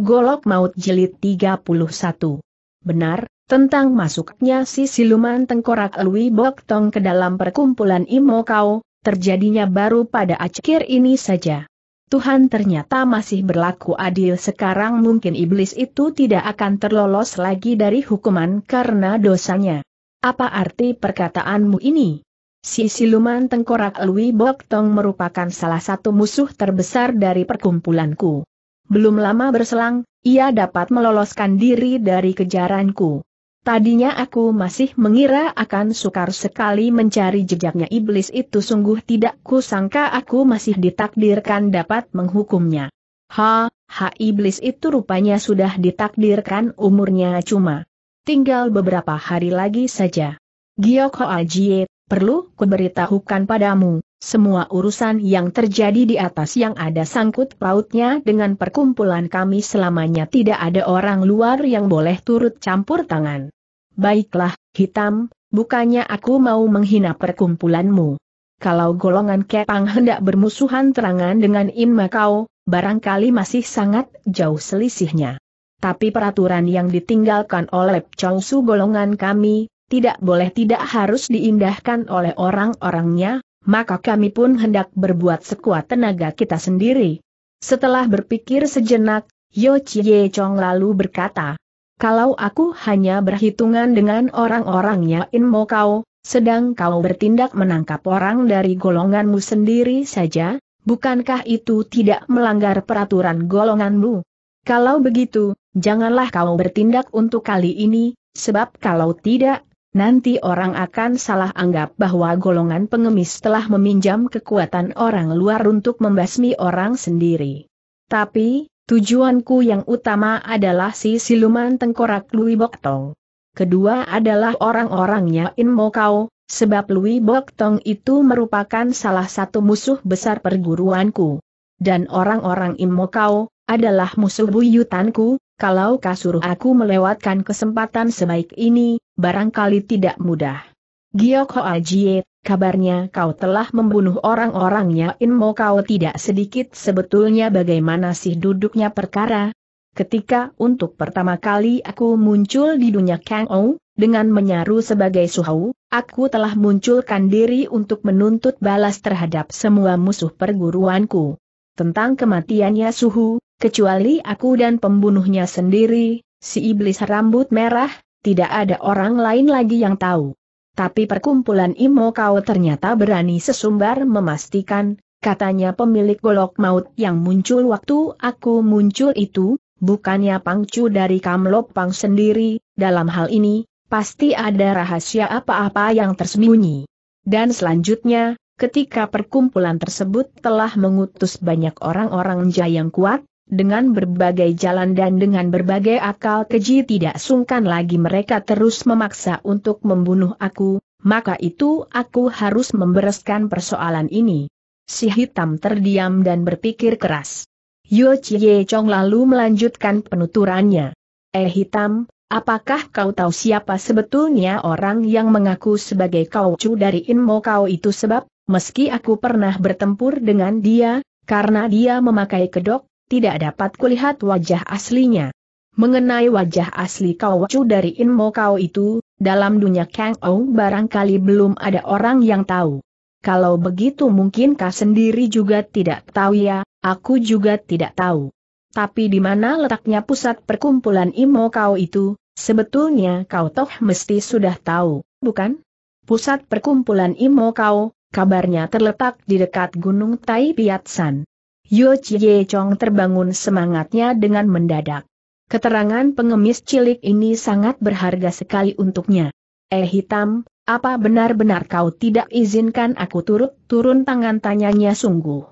Golok Maut Jelit 31. Benar, tentang masuknya si siluman tengkorak Lui Bok Tong ke dalam perkumpulan Imo Kau, terjadinya baru pada akhir ini saja. Tuhan ternyata masih berlaku adil sekarang mungkin iblis itu tidak akan terlolos lagi dari hukuman karena dosanya. Apa arti perkataanmu ini? Si siluman tengkorak Lui Bok Tong merupakan salah satu musuh terbesar dari perkumpulanku. Belum lama berselang, ia dapat meloloskan diri dari kejaranku. Tadinya aku masih mengira akan sukar sekali mencari jejaknya iblis itu sungguh tidak kusangka aku masih ditakdirkan dapat menghukumnya. Ha, ha iblis itu rupanya sudah ditakdirkan umurnya cuma. Tinggal beberapa hari lagi saja. Giok Hoa perlu kuberitahukan padamu, semua urusan yang terjadi di atas yang ada sangkut pautnya dengan perkumpulan kami selamanya tidak ada orang luar yang boleh turut campur tangan. Baiklah, hitam, bukannya aku mau menghina perkumpulanmu. Kalau golongan Kepang hendak bermusuhan terangan dengan imma kau, barangkali masih sangat jauh selisihnya. Tapi peraturan yang ditinggalkan oleh Chongsu golongan kami, tidak boleh tidak harus diindahkan oleh orang-orangnya, maka kami pun hendak berbuat sekuat tenaga kita sendiri. Setelah berpikir sejenak, Yo Chie Chong lalu berkata, kalau aku hanya berhitungan dengan orang-orangnya Mo kau, sedang kau bertindak menangkap orang dari golonganmu sendiri saja, bukankah itu tidak melanggar peraturan golonganmu? Kalau begitu, janganlah kau bertindak untuk kali ini, sebab kalau tidak, nanti orang akan salah anggap bahwa golongan pengemis telah meminjam kekuatan orang luar untuk membasmi orang sendiri. Tapi, tujuanku yang utama adalah si siluman tengkorak Lui Boktong. Kedua adalah orang-orangnya In Mokau, sebab Lui Boktong itu merupakan salah satu musuh besar perguruanku. Dan orang-orang In Mokau, adalah musuh buyutanku, kalau kasur aku melewatkan kesempatan sebaik ini, barangkali tidak mudah. Giok Hoa Jie, kabarnya kau telah membunuh orang-orangnya Inmo kau tidak sedikit sebetulnya bagaimana sih duduknya perkara? Ketika untuk pertama kali aku muncul di dunia Kang Ou, dengan menyaru sebagai suhau, aku telah munculkan diri untuk menuntut balas terhadap semua musuh perguruanku. Tentang kematiannya suhu, kecuali aku dan pembunuhnya sendiri, si iblis rambut merah, tidak ada orang lain lagi yang tahu. Tapi perkumpulan Imo Kau ternyata berani sesumbar memastikan, katanya pemilik golok maut yang muncul waktu aku muncul itu, bukannya pangcu dari Kamlop Pang sendiri, dalam hal ini, pasti ada rahasia apa-apa yang tersembunyi. Dan selanjutnya, ketika perkumpulan tersebut telah mengutus banyak orang-orang jayang kuat, dengan berbagai jalan dan dengan berbagai akal keji tidak sungkan lagi mereka terus memaksa untuk membunuh aku, maka itu aku harus membereskan persoalan ini. Si hitam terdiam dan berpikir keras. Yu Chie Chong lalu melanjutkan penuturannya. Eh hitam, apakah kau tahu siapa sebetulnya orang yang mengaku sebagai kau cu dari Inmo kau itu sebab, meski aku pernah bertempur dengan dia, karena dia memakai kedok, tidak dapat kulihat wajah aslinya. Mengenai wajah asli Kau Wacu dari Inmo Kau itu, dalam dunia Kang Ou barangkali belum ada orang yang tahu. Kalau begitu mungkinkah sendiri juga tidak tahu ya, aku juga tidak tahu. Tapi di mana letaknya pusat perkumpulan Imo Kau itu, sebetulnya kau toh mesti sudah tahu, bukan? Pusat perkumpulan Imo Kau, kabarnya terletak di dekat Gunung Tai Piat San. Yo Chie Chong terbangun semangatnya dengan mendadak. Keterangan pengemis cilik ini sangat berharga sekali untuknya. Eh hitam, apa benar-benar kau tidak izinkan aku turut turun tangan tanyanya sungguh?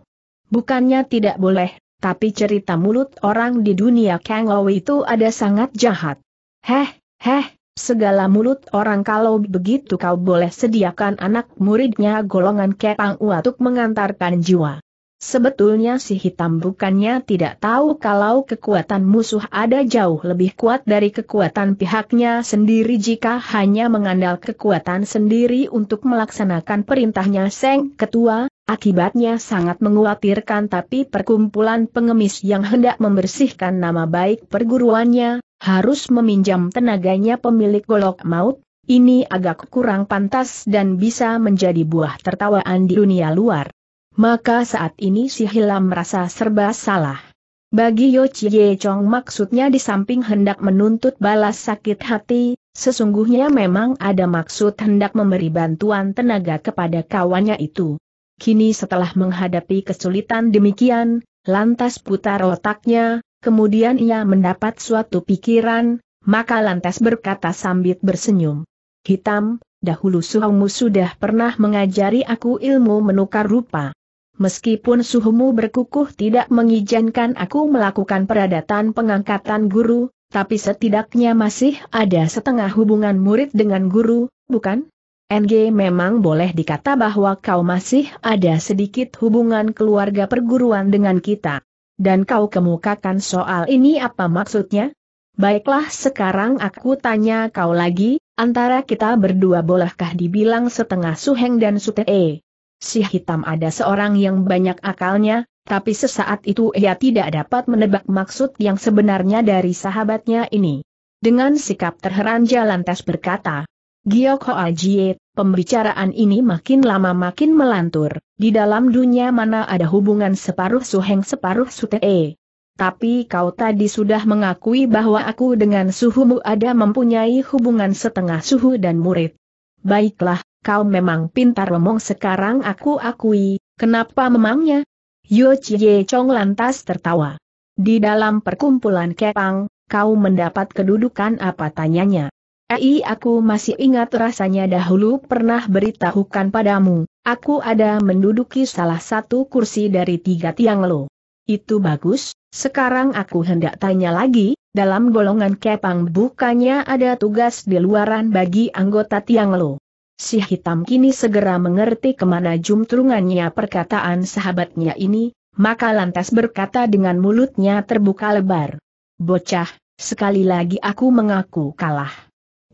Bukannya tidak boleh, tapi cerita mulut orang di dunia Kang Ou itu ada sangat jahat. Heh, heh, segala mulut orang kalau begitu kau boleh sediakan anak muridnya golongan Kepang Uatuk mengantarkan jiwa. Sebetulnya si hitam bukannya tidak tahu kalau kekuatan musuh ada jauh lebih kuat dari kekuatan pihaknya sendiri jika hanya mengandal kekuatan sendiri untuk melaksanakan perintahnya Seng Ketua, akibatnya sangat mengkhawatirkan tapi perkumpulan pengemis yang hendak membersihkan nama baik perguruannya, harus meminjam tenaganya pemilik golok maut, ini agak kurang pantas dan bisa menjadi buah tertawaan di dunia luar maka saat ini si Hilam merasa serba salah. Bagi Yo Chie Chong maksudnya di samping hendak menuntut balas sakit hati, sesungguhnya memang ada maksud hendak memberi bantuan tenaga kepada kawannya itu. Kini setelah menghadapi kesulitan demikian, lantas putar otaknya, kemudian ia mendapat suatu pikiran, maka lantas berkata sambil bersenyum. Hitam, dahulu suamimu sudah pernah mengajari aku ilmu menukar rupa. Meskipun suhumu berkukuh tidak mengizinkan aku melakukan peradatan pengangkatan guru, tapi setidaknya masih ada setengah hubungan murid dengan guru, bukan? NG memang boleh dikata bahwa kau masih ada sedikit hubungan keluarga perguruan dengan kita. Dan kau kemukakan soal ini apa maksudnya? Baiklah sekarang aku tanya kau lagi, antara kita berdua bolehkah dibilang setengah suheng dan sutee? Si hitam ada seorang yang banyak akalnya, tapi sesaat itu ia tidak dapat menebak maksud yang sebenarnya dari sahabatnya ini. Dengan sikap terheranja lantas berkata, Giyok Hoa Jie, pembicaraan ini makin lama makin melantur, di dalam dunia mana ada hubungan separuh suheng separuh sutee. Tapi kau tadi sudah mengakui bahwa aku dengan suhumu ada mempunyai hubungan setengah suhu dan murid. Baiklah, kau memang pintar omong sekarang aku akui, kenapa memangnya? Yo Chie Chong lantas tertawa. Di dalam perkumpulan kepang, kau mendapat kedudukan apa tanyanya? Ei aku masih ingat rasanya dahulu pernah beritahukan padamu, aku ada menduduki salah satu kursi dari tiga tiang lo. Itu bagus, sekarang aku hendak tanya lagi, dalam golongan kepang bukannya ada tugas di luaran bagi anggota tiang lo. Si hitam kini segera mengerti kemana jumtrungannya perkataan sahabatnya ini, maka lantas berkata dengan mulutnya terbuka lebar. Bocah, sekali lagi aku mengaku kalah.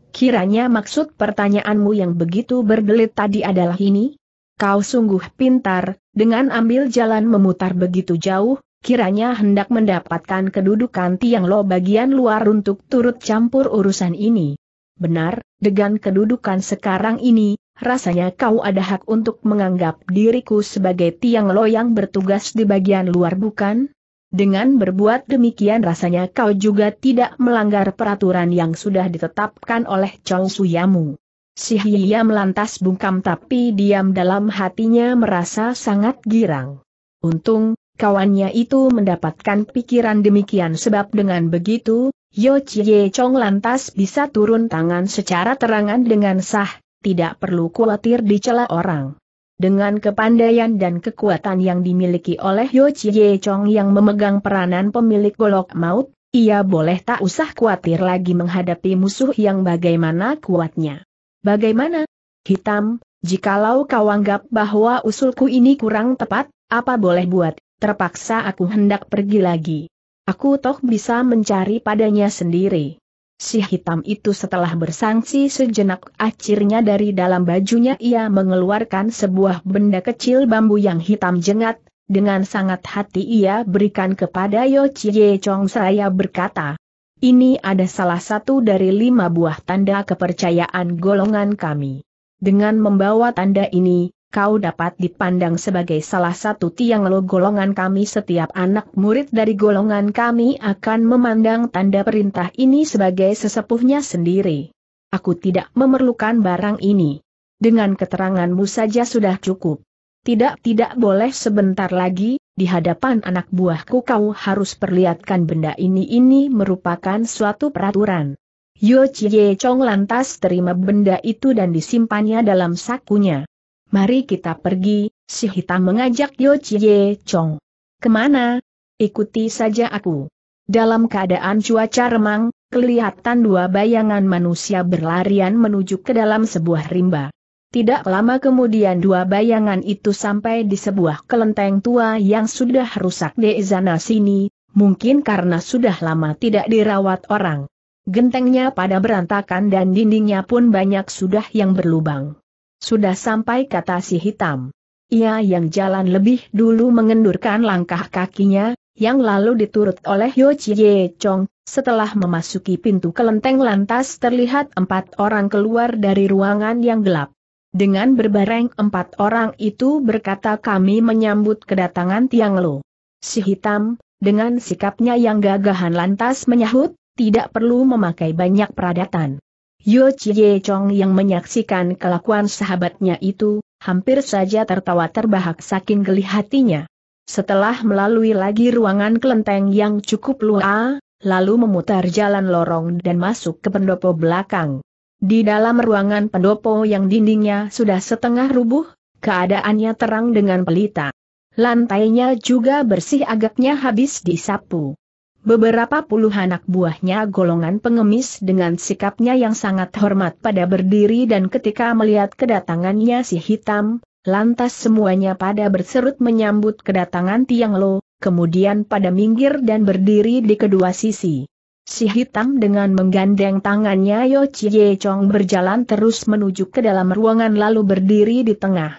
Kiranya maksud pertanyaanmu yang begitu berbelit tadi adalah ini? Kau sungguh pintar, dengan ambil jalan memutar begitu jauh, kiranya hendak mendapatkan kedudukan Tiang Lo bagian luar untuk turut campur urusan ini. Benar, dengan kedudukan sekarang ini, rasanya kau ada hak untuk menganggap diriku sebagai tiang loyang bertugas di bagian luar bukan? Dengan berbuat demikian rasanya kau juga tidak melanggar peraturan yang sudah ditetapkan oleh Chong Suyamu. Si Hiya melantas bungkam tapi diam dalam hatinya merasa sangat girang. Untung, kawannya itu mendapatkan pikiran demikian sebab dengan begitu, Yo Chie Chong lantas bisa turun tangan secara terangan dengan sah, tidak perlu khawatir dicela orang. Dengan kepandaian dan kekuatan yang dimiliki oleh Yo Chie Chong yang memegang peranan pemilik golok maut, ia boleh tak usah khawatir lagi menghadapi musuh yang bagaimana kuatnya. Bagaimana? Hitam, jikalau kau anggap bahwa usulku ini kurang tepat, apa boleh buat, terpaksa aku hendak pergi lagi. Aku toh bisa mencari padanya sendiri. Si hitam itu setelah bersangsi sejenak akhirnya dari dalam bajunya ia mengeluarkan sebuah benda kecil bambu yang hitam jengat, dengan sangat hati ia berikan kepada Yo Chie Chong saya berkata, ini ada salah satu dari lima buah tanda kepercayaan golongan kami. Dengan membawa tanda ini, kau dapat dipandang sebagai salah satu tiang lo golongan kami setiap anak murid dari golongan kami akan memandang tanda perintah ini sebagai sesepuhnya sendiri. Aku tidak memerlukan barang ini. Dengan keteranganmu saja sudah cukup. Tidak-tidak boleh sebentar lagi, di hadapan anak buahku kau harus perlihatkan benda ini ini merupakan suatu peraturan. Yo Chie Chong lantas terima benda itu dan disimpannya dalam sakunya. Mari kita pergi, si hitam mengajak Yo Chie Chong. Kemana? Ikuti saja aku. Dalam keadaan cuaca remang, kelihatan dua bayangan manusia berlarian menuju ke dalam sebuah rimba. Tidak lama kemudian dua bayangan itu sampai di sebuah kelenteng tua yang sudah rusak di sana sini, mungkin karena sudah lama tidak dirawat orang. Gentengnya pada berantakan dan dindingnya pun banyak sudah yang berlubang. Sudah sampai kata si hitam. Ia yang jalan lebih dulu mengendurkan langkah kakinya, yang lalu diturut oleh Yo Chie Chong, setelah memasuki pintu kelenteng lantas terlihat empat orang keluar dari ruangan yang gelap. Dengan berbareng empat orang itu berkata kami menyambut kedatangan Tiang Lo. Si hitam, dengan sikapnya yang gagahan lantas menyahut, tidak perlu memakai banyak peradatan. Yo Chie Chong yang menyaksikan kelakuan sahabatnya itu, hampir saja tertawa terbahak saking geli hatinya. Setelah melalui lagi ruangan kelenteng yang cukup luas, lalu memutar jalan lorong dan masuk ke pendopo belakang. Di dalam ruangan pendopo yang dindingnya sudah setengah rubuh, keadaannya terang dengan pelita. Lantainya juga bersih agaknya habis disapu. Beberapa puluh anak buahnya golongan pengemis dengan sikapnya yang sangat hormat pada berdiri dan ketika melihat kedatangannya si hitam, lantas semuanya pada berserut menyambut kedatangan Tiang Lo, kemudian pada minggir dan berdiri di kedua sisi. Si hitam dengan menggandeng tangannya Yo Chie Chong berjalan terus menuju ke dalam ruangan lalu berdiri di tengah.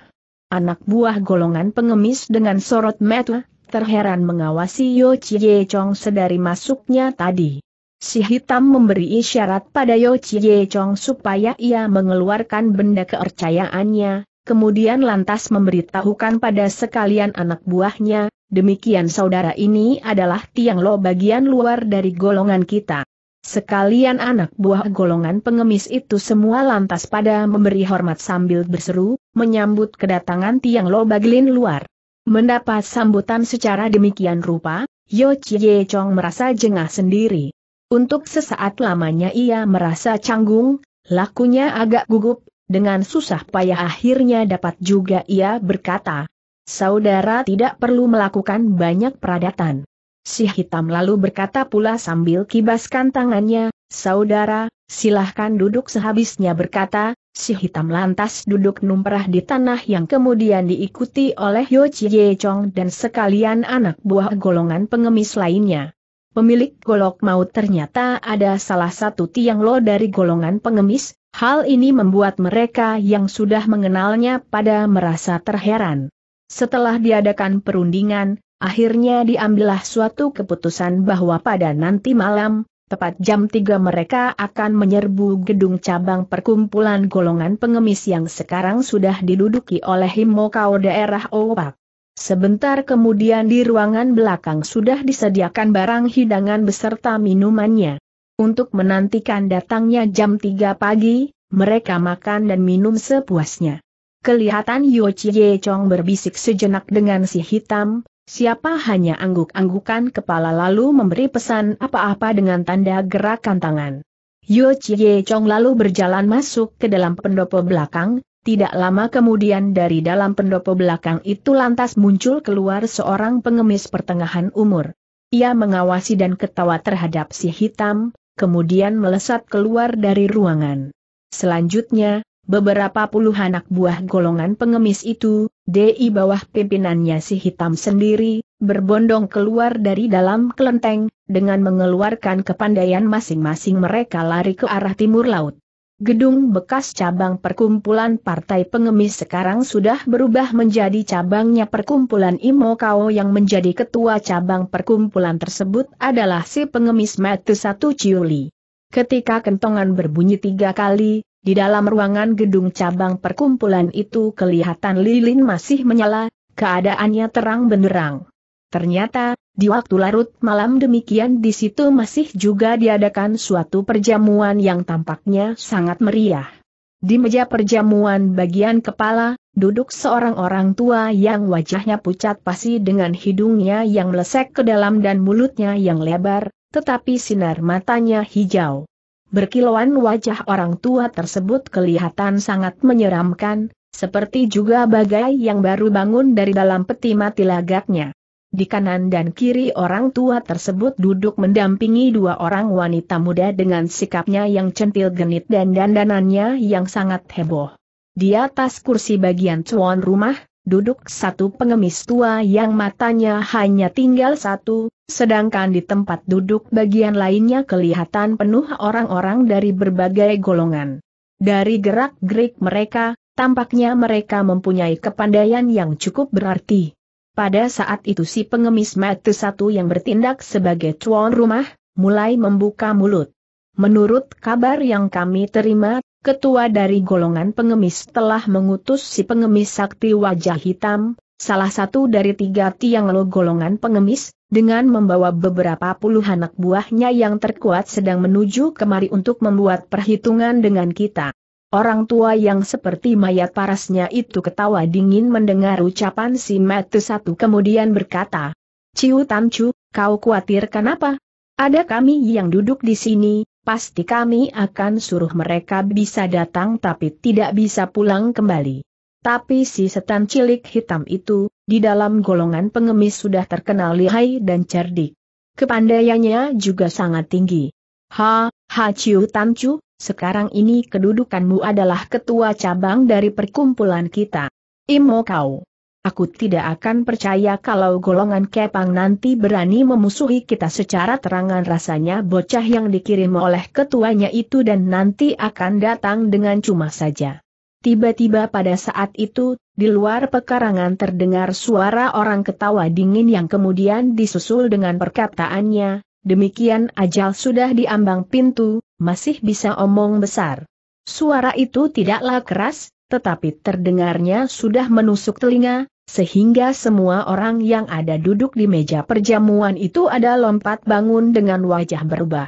Anak buah golongan pengemis dengan sorot mata terheran mengawasi Yo Chie Chong sedari masuknya tadi. Si hitam memberi isyarat pada Yo Chie Chong supaya ia mengeluarkan benda kepercayaannya, kemudian lantas memberitahukan pada sekalian anak buahnya, demikian saudara ini adalah Tiang Lo bagian luar dari golongan kita. Sekalian anak buah golongan pengemis itu semua lantas pada memberi hormat sambil berseru, menyambut kedatangan Tiang Lo Baglin luar. Mendapat sambutan secara demikian rupa, Yo Chie Chong merasa jengah sendiri. Untuk sesaat lamanya ia merasa canggung, lakunya agak gugup, dengan susah payah akhirnya dapat juga ia berkata, Saudara tidak perlu melakukan banyak peradatan. Si hitam lalu berkata pula sambil kibaskan tangannya, Saudara, silahkan duduk sehabisnya berkata, Si hitam lantas duduk numperah di tanah yang kemudian diikuti oleh Yo Chie Chong dan sekalian anak buah golongan pengemis lainnya. Pemilik golok maut ternyata ada salah satu tiang lo dari golongan pengemis, hal ini membuat mereka yang sudah mengenalnya pada merasa terheran. Setelah diadakan perundingan, akhirnya diambillah suatu keputusan bahwa pada nanti malam, Tepat jam 3 mereka akan menyerbu gedung cabang perkumpulan golongan pengemis yang sekarang sudah diduduki oleh Himokau daerah Opak. Sebentar kemudian di ruangan belakang sudah disediakan barang hidangan beserta minumannya. Untuk menantikan datangnya jam 3 pagi, mereka makan dan minum sepuasnya. Kelihatan Yo Chie Chong berbisik sejenak dengan si hitam, Siapa hanya angguk-anggukan kepala lalu memberi pesan apa-apa dengan tanda gerakan tangan. Yo Chie Chong lalu berjalan masuk ke dalam pendopo belakang, tidak lama kemudian dari dalam pendopo belakang itu lantas muncul keluar seorang pengemis pertengahan umur. Ia mengawasi dan ketawa terhadap si hitam, kemudian melesat keluar dari ruangan. Selanjutnya, beberapa puluh anak buah golongan pengemis itu, di bawah pimpinannya si hitam sendiri, berbondong keluar dari dalam kelenteng, dengan mengeluarkan kepandaian masing-masing mereka lari ke arah timur laut. Gedung bekas cabang perkumpulan Partai Pengemis sekarang sudah berubah menjadi cabangnya perkumpulan Imo Kao yang menjadi ketua cabang perkumpulan tersebut adalah si pengemis Matu Satu Ciuli. Ketika kentongan berbunyi tiga kali, di dalam ruangan gedung cabang perkumpulan itu kelihatan lilin masih menyala, keadaannya terang benderang. Ternyata, di waktu larut malam demikian di situ masih juga diadakan suatu perjamuan yang tampaknya sangat meriah. Di meja perjamuan bagian kepala, duduk seorang orang tua yang wajahnya pucat pasi dengan hidungnya yang melesek ke dalam dan mulutnya yang lebar, tetapi sinar matanya hijau. Berkilauan wajah orang tua tersebut kelihatan sangat menyeramkan, seperti juga bagai yang baru bangun dari dalam peti mati lagaknya. Di kanan dan kiri orang tua tersebut duduk mendampingi dua orang wanita muda dengan sikapnya yang centil genit dan dandanannya yang sangat heboh. Di atas kursi bagian cuan rumah, duduk satu pengemis tua yang matanya hanya tinggal satu, sedangkan di tempat duduk bagian lainnya kelihatan penuh orang-orang dari berbagai golongan. Dari gerak-gerik mereka, tampaknya mereka mempunyai kepandaian yang cukup berarti. Pada saat itu si pengemis mata satu yang bertindak sebagai tuan rumah, mulai membuka mulut. Menurut kabar yang kami terima, ketua dari golongan pengemis telah mengutus si pengemis sakti wajah hitam, salah satu dari tiga tiang lo golongan pengemis, dengan membawa beberapa puluh anak buahnya yang terkuat sedang menuju kemari untuk membuat perhitungan dengan kita. Orang tua yang seperti mayat parasnya itu ketawa dingin mendengar ucapan si Matu satu kemudian berkata, Ciu Tamcu, kau khawatir kenapa? Ada kami yang duduk di sini, pasti kami akan suruh mereka bisa datang tapi tidak bisa pulang kembali. Tapi si setan cilik hitam itu, di dalam golongan pengemis sudah terkenal lihai dan cerdik. Kepandaiannya juga sangat tinggi. Ha, Ha ciu Tam cu, sekarang ini kedudukanmu adalah ketua cabang dari perkumpulan kita. Imo kau. Aku tidak akan percaya kalau golongan Kepang nanti berani memusuhi kita secara terangan rasanya bocah yang dikirim oleh ketuanya itu dan nanti akan datang dengan cuma saja. Tiba-tiba pada saat itu, di luar pekarangan terdengar suara orang ketawa dingin yang kemudian disusul dengan perkataannya, demikian ajal sudah diambang pintu, masih bisa omong besar. Suara itu tidaklah keras, tetapi terdengarnya sudah menusuk telinga, sehingga semua orang yang ada duduk di meja perjamuan itu ada lompat bangun dengan wajah berubah.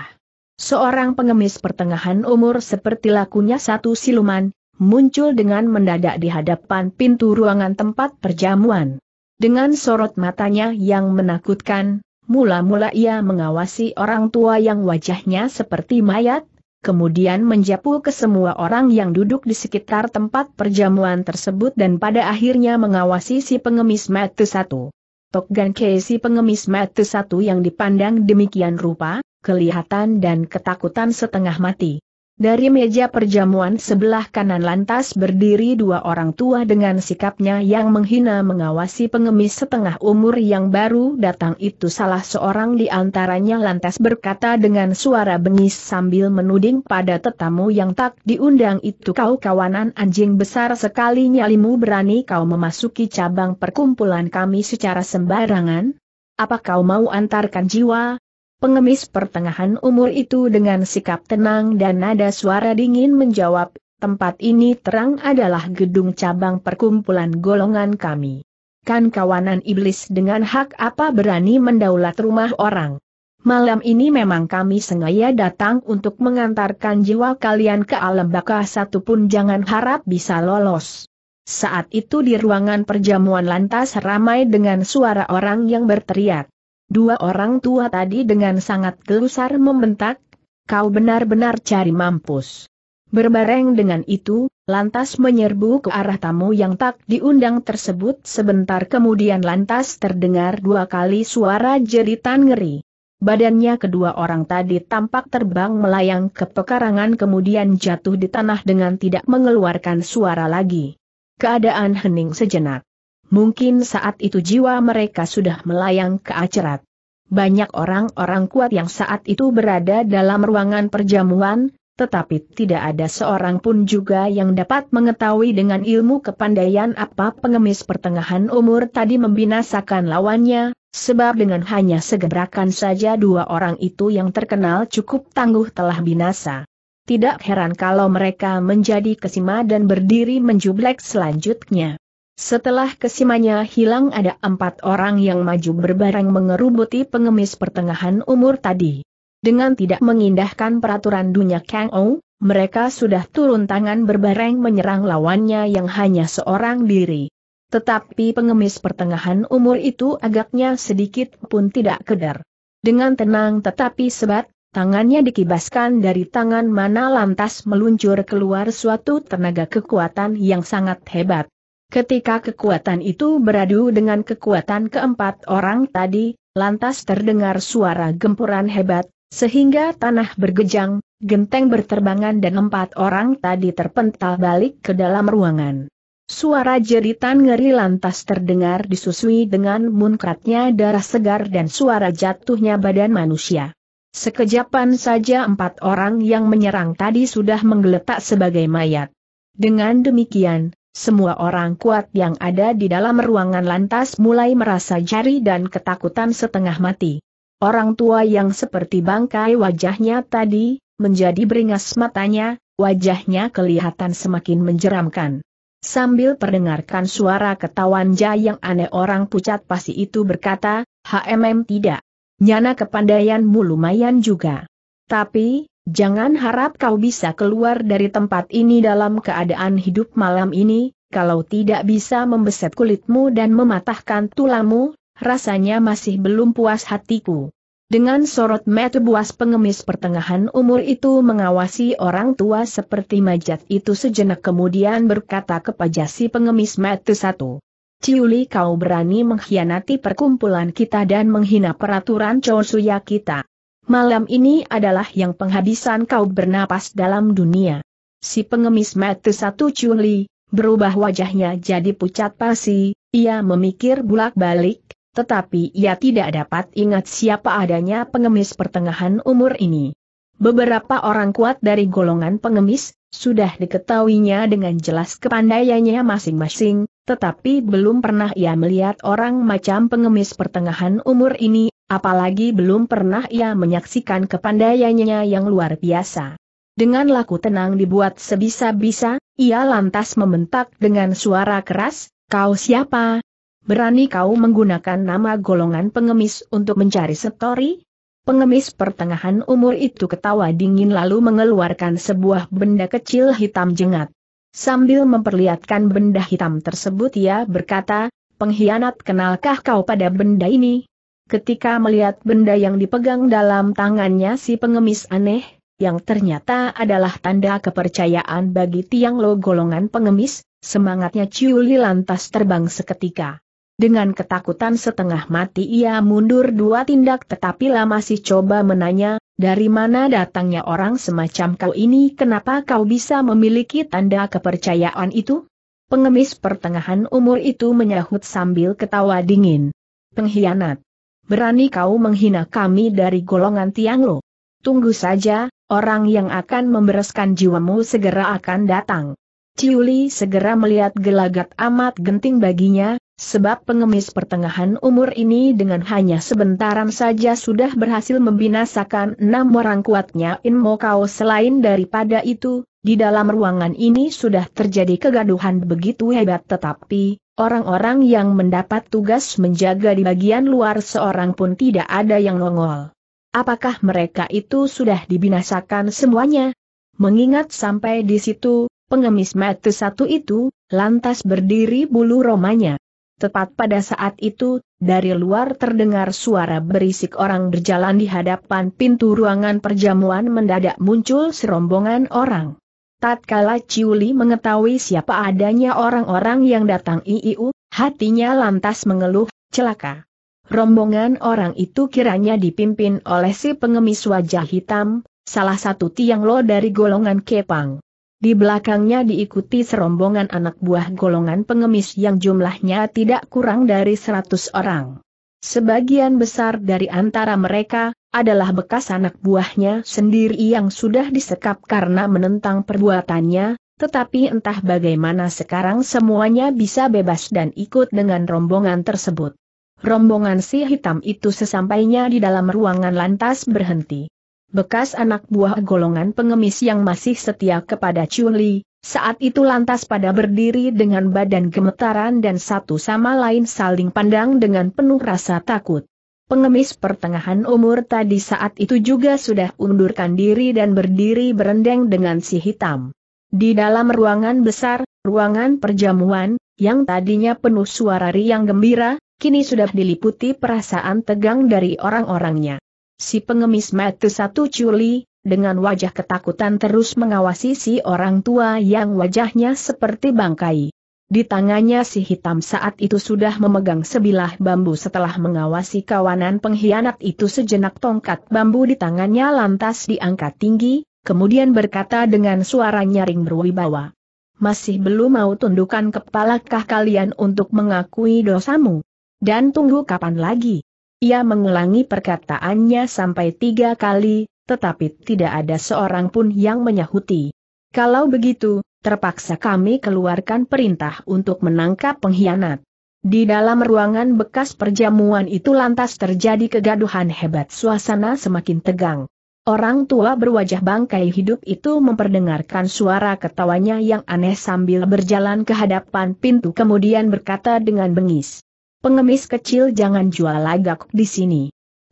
Seorang pengemis pertengahan umur seperti lakunya satu siluman, muncul dengan mendadak di hadapan pintu ruangan tempat perjamuan. Dengan sorot matanya yang menakutkan, mula-mula ia mengawasi orang tua yang wajahnya seperti mayat, kemudian menjapu ke semua orang yang duduk di sekitar tempat perjamuan tersebut dan pada akhirnya mengawasi si pengemis mata satu. Tokgan Kei si pengemis mata satu yang dipandang demikian rupa, kelihatan dan ketakutan setengah mati. Dari meja perjamuan sebelah kanan lantas berdiri dua orang tua dengan sikapnya yang menghina mengawasi pengemis setengah umur yang baru datang itu salah seorang di antaranya lantas berkata dengan suara bengis sambil menuding pada tetamu yang tak diundang itu kau kawanan anjing besar sekali nyalimu berani kau memasuki cabang perkumpulan kami secara sembarangan? Apa kau mau antarkan jiwa, Pengemis pertengahan umur itu dengan sikap tenang dan nada suara dingin menjawab, tempat ini terang adalah gedung cabang perkumpulan golongan kami. Kan kawanan iblis dengan hak apa berani mendaulat rumah orang. Malam ini memang kami sengaja datang untuk mengantarkan jiwa kalian ke alam baka satu pun jangan harap bisa lolos. Saat itu di ruangan perjamuan lantas ramai dengan suara orang yang berteriak. Dua orang tua tadi dengan sangat gelusar membentak, kau benar-benar cari mampus. Berbareng dengan itu, lantas menyerbu ke arah tamu yang tak diundang tersebut sebentar kemudian lantas terdengar dua kali suara jeritan ngeri. Badannya kedua orang tadi tampak terbang melayang ke pekarangan kemudian jatuh di tanah dengan tidak mengeluarkan suara lagi. Keadaan hening sejenak. Mungkin saat itu jiwa mereka sudah melayang ke acerat. Banyak orang-orang kuat yang saat itu berada dalam ruangan perjamuan, tetapi tidak ada seorang pun juga yang dapat mengetahui dengan ilmu kepandaian apa pengemis pertengahan umur tadi membinasakan lawannya, sebab dengan hanya segebrakan saja dua orang itu yang terkenal cukup tangguh telah binasa. Tidak heran kalau mereka menjadi kesima dan berdiri menjublek selanjutnya. Setelah kesimanya hilang ada empat orang yang maju berbareng mengerubuti pengemis pertengahan umur tadi. Dengan tidak mengindahkan peraturan dunia Kang Ou, mereka sudah turun tangan berbareng menyerang lawannya yang hanya seorang diri. Tetapi pengemis pertengahan umur itu agaknya sedikit pun tidak keder. Dengan tenang tetapi sebat, tangannya dikibaskan dari tangan mana lantas meluncur keluar suatu tenaga kekuatan yang sangat hebat. Ketika kekuatan itu beradu dengan kekuatan keempat orang tadi, lantas terdengar suara gempuran hebat, sehingga tanah bergejang, genteng berterbangan dan empat orang tadi terpental balik ke dalam ruangan. Suara jeritan ngeri lantas terdengar disusui dengan munkratnya darah segar dan suara jatuhnya badan manusia. Sekejapan saja empat orang yang menyerang tadi sudah menggeletak sebagai mayat. Dengan demikian, semua orang kuat yang ada di dalam ruangan lantas mulai merasa jari dan ketakutan setengah mati. Orang tua yang seperti bangkai wajahnya tadi, menjadi beringas matanya, wajahnya kelihatan semakin menjeramkan. Sambil perdengarkan suara ketawan Ja yang aneh orang pucat pasti itu berkata, HMM tidak. Nyana kepandaianmu lumayan juga. Tapi, Jangan harap kau bisa keluar dari tempat ini dalam keadaan hidup malam ini, kalau tidak bisa membeset kulitmu dan mematahkan tulangmu, rasanya masih belum puas hatiku. Dengan sorot mata buas pengemis pertengahan umur itu mengawasi orang tua seperti majat itu sejenak kemudian berkata kepada si pengemis mata satu. Ciuli kau berani mengkhianati perkumpulan kita dan menghina peraturan Chosuya kita. Malam ini adalah yang penghabisan kau bernapas dalam dunia. Si pengemis mati satu culi, berubah wajahnya jadi pucat pasi, ia memikir bulak balik, tetapi ia tidak dapat ingat siapa adanya pengemis pertengahan umur ini. Beberapa orang kuat dari golongan pengemis, sudah diketahuinya dengan jelas kepandaiannya masing-masing, tetapi belum pernah ia melihat orang macam pengemis pertengahan umur ini, apalagi belum pernah ia menyaksikan kepandaiannya yang luar biasa. Dengan laku tenang dibuat sebisa-bisa, ia lantas membentak dengan suara keras, kau siapa? Berani kau menggunakan nama golongan pengemis untuk mencari setori? Pengemis pertengahan umur itu ketawa dingin lalu mengeluarkan sebuah benda kecil hitam jengat. Sambil memperlihatkan benda hitam tersebut ia berkata, pengkhianat kenalkah kau pada benda ini? Ketika melihat benda yang dipegang dalam tangannya si pengemis aneh, yang ternyata adalah tanda kepercayaan bagi tiang lo golongan pengemis, semangatnya Ciuli lantas terbang seketika. Dengan ketakutan setengah mati ia mundur dua tindak tetapi lama masih coba menanya, dari mana datangnya orang semacam kau ini kenapa kau bisa memiliki tanda kepercayaan itu? Pengemis pertengahan umur itu menyahut sambil ketawa dingin. Pengkhianat. Berani kau menghina kami dari golongan tiang lo. Tunggu saja, orang yang akan membereskan jiwamu segera akan datang. Ciuli segera melihat gelagat amat genting baginya, sebab pengemis pertengahan umur ini dengan hanya sebentaran saja sudah berhasil membinasakan enam orang kuatnya In Mokau selain daripada itu, di dalam ruangan ini sudah terjadi kegaduhan begitu hebat tetapi, orang-orang yang mendapat tugas menjaga di bagian luar seorang pun tidak ada yang nongol. Apakah mereka itu sudah dibinasakan semuanya? Mengingat sampai di situ, pengemis mati satu itu, lantas berdiri bulu romanya. Tepat pada saat itu, dari luar terdengar suara berisik orang berjalan di hadapan pintu ruangan perjamuan mendadak muncul serombongan orang. Tatkala Ciuli mengetahui siapa adanya orang-orang yang datang IIU, hatinya lantas mengeluh, celaka. Rombongan orang itu kiranya dipimpin oleh si pengemis wajah hitam, salah satu tiang lo dari golongan Kepang. Di belakangnya diikuti serombongan anak buah golongan pengemis yang jumlahnya tidak kurang dari 100 orang. Sebagian besar dari antara mereka adalah bekas anak buahnya sendiri yang sudah disekap karena menentang perbuatannya, tetapi entah bagaimana sekarang semuanya bisa bebas dan ikut dengan rombongan tersebut. Rombongan si hitam itu sesampainya di dalam ruangan lantas berhenti bekas anak buah golongan pengemis yang masih setia kepada Chuli, saat itu lantas pada berdiri dengan badan gemetaran dan satu sama lain saling pandang dengan penuh rasa takut. Pengemis pertengahan umur tadi saat itu juga sudah undurkan diri dan berdiri berendeng dengan si hitam. Di dalam ruangan besar, ruangan perjamuan, yang tadinya penuh suara riang gembira, kini sudah diliputi perasaan tegang dari orang-orangnya. Si pengemis mati satu culi, dengan wajah ketakutan terus mengawasi si orang tua yang wajahnya seperti bangkai. Di tangannya si hitam saat itu sudah memegang sebilah bambu setelah mengawasi kawanan pengkhianat itu sejenak tongkat bambu di tangannya lantas diangkat tinggi, kemudian berkata dengan suara nyaring berwibawa. Masih belum mau tundukan kepalakah kalian untuk mengakui dosamu? Dan tunggu kapan lagi? Ia mengulangi perkataannya sampai tiga kali, tetapi tidak ada seorang pun yang menyahuti. Kalau begitu, terpaksa kami keluarkan perintah untuk menangkap pengkhianat. Di dalam ruangan bekas perjamuan itu lantas terjadi kegaduhan hebat suasana semakin tegang. Orang tua berwajah bangkai hidup itu memperdengarkan suara ketawanya yang aneh sambil berjalan ke hadapan pintu kemudian berkata dengan bengis. Pengemis kecil jangan jual lagak di sini.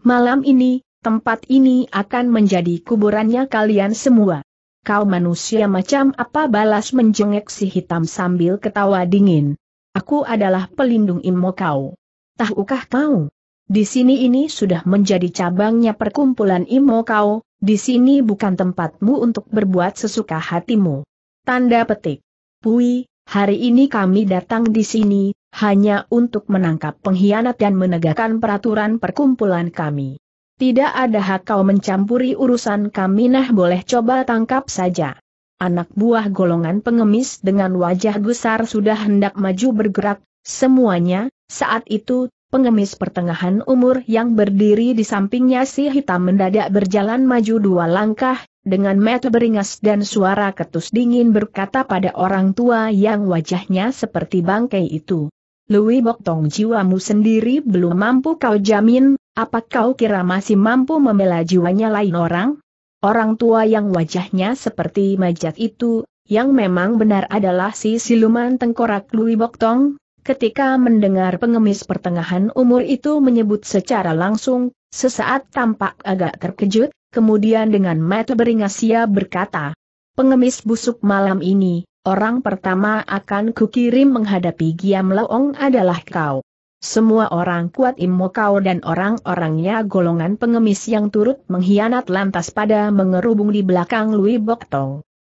Malam ini, tempat ini akan menjadi kuburannya kalian semua. Kau manusia macam apa balas menjengek si hitam sambil ketawa dingin. Aku adalah pelindung imo kau. Tahukah kau? Di sini ini sudah menjadi cabangnya perkumpulan imo kau, di sini bukan tempatmu untuk berbuat sesuka hatimu. Tanda petik. Pui, hari ini kami datang di sini, hanya untuk menangkap pengkhianat dan menegakkan peraturan perkumpulan kami. Tidak ada hak kau mencampuri urusan kami nah boleh coba tangkap saja. Anak buah golongan pengemis dengan wajah gusar sudah hendak maju bergerak, semuanya, saat itu, pengemis pertengahan umur yang berdiri di sampingnya si hitam mendadak berjalan maju dua langkah, dengan mata beringas dan suara ketus dingin berkata pada orang tua yang wajahnya seperti bangkai itu. Lui Bok Tong, jiwamu sendiri belum mampu kau jamin, apa kau kira masih mampu membela jiwanya lain orang? Orang tua yang wajahnya seperti majat itu, yang memang benar adalah si siluman tengkorak Lui Bok Tong. ketika mendengar pengemis pertengahan umur itu menyebut secara langsung, sesaat tampak agak terkejut, kemudian dengan mata beringas ia berkata, pengemis busuk malam ini, Orang pertama akan kukirim menghadapi Giam Leong adalah kau. Semua orang kuat Imo kau dan orang-orangnya golongan pengemis yang turut mengkhianat lantas pada mengerubung di belakang Lui Bok Tong.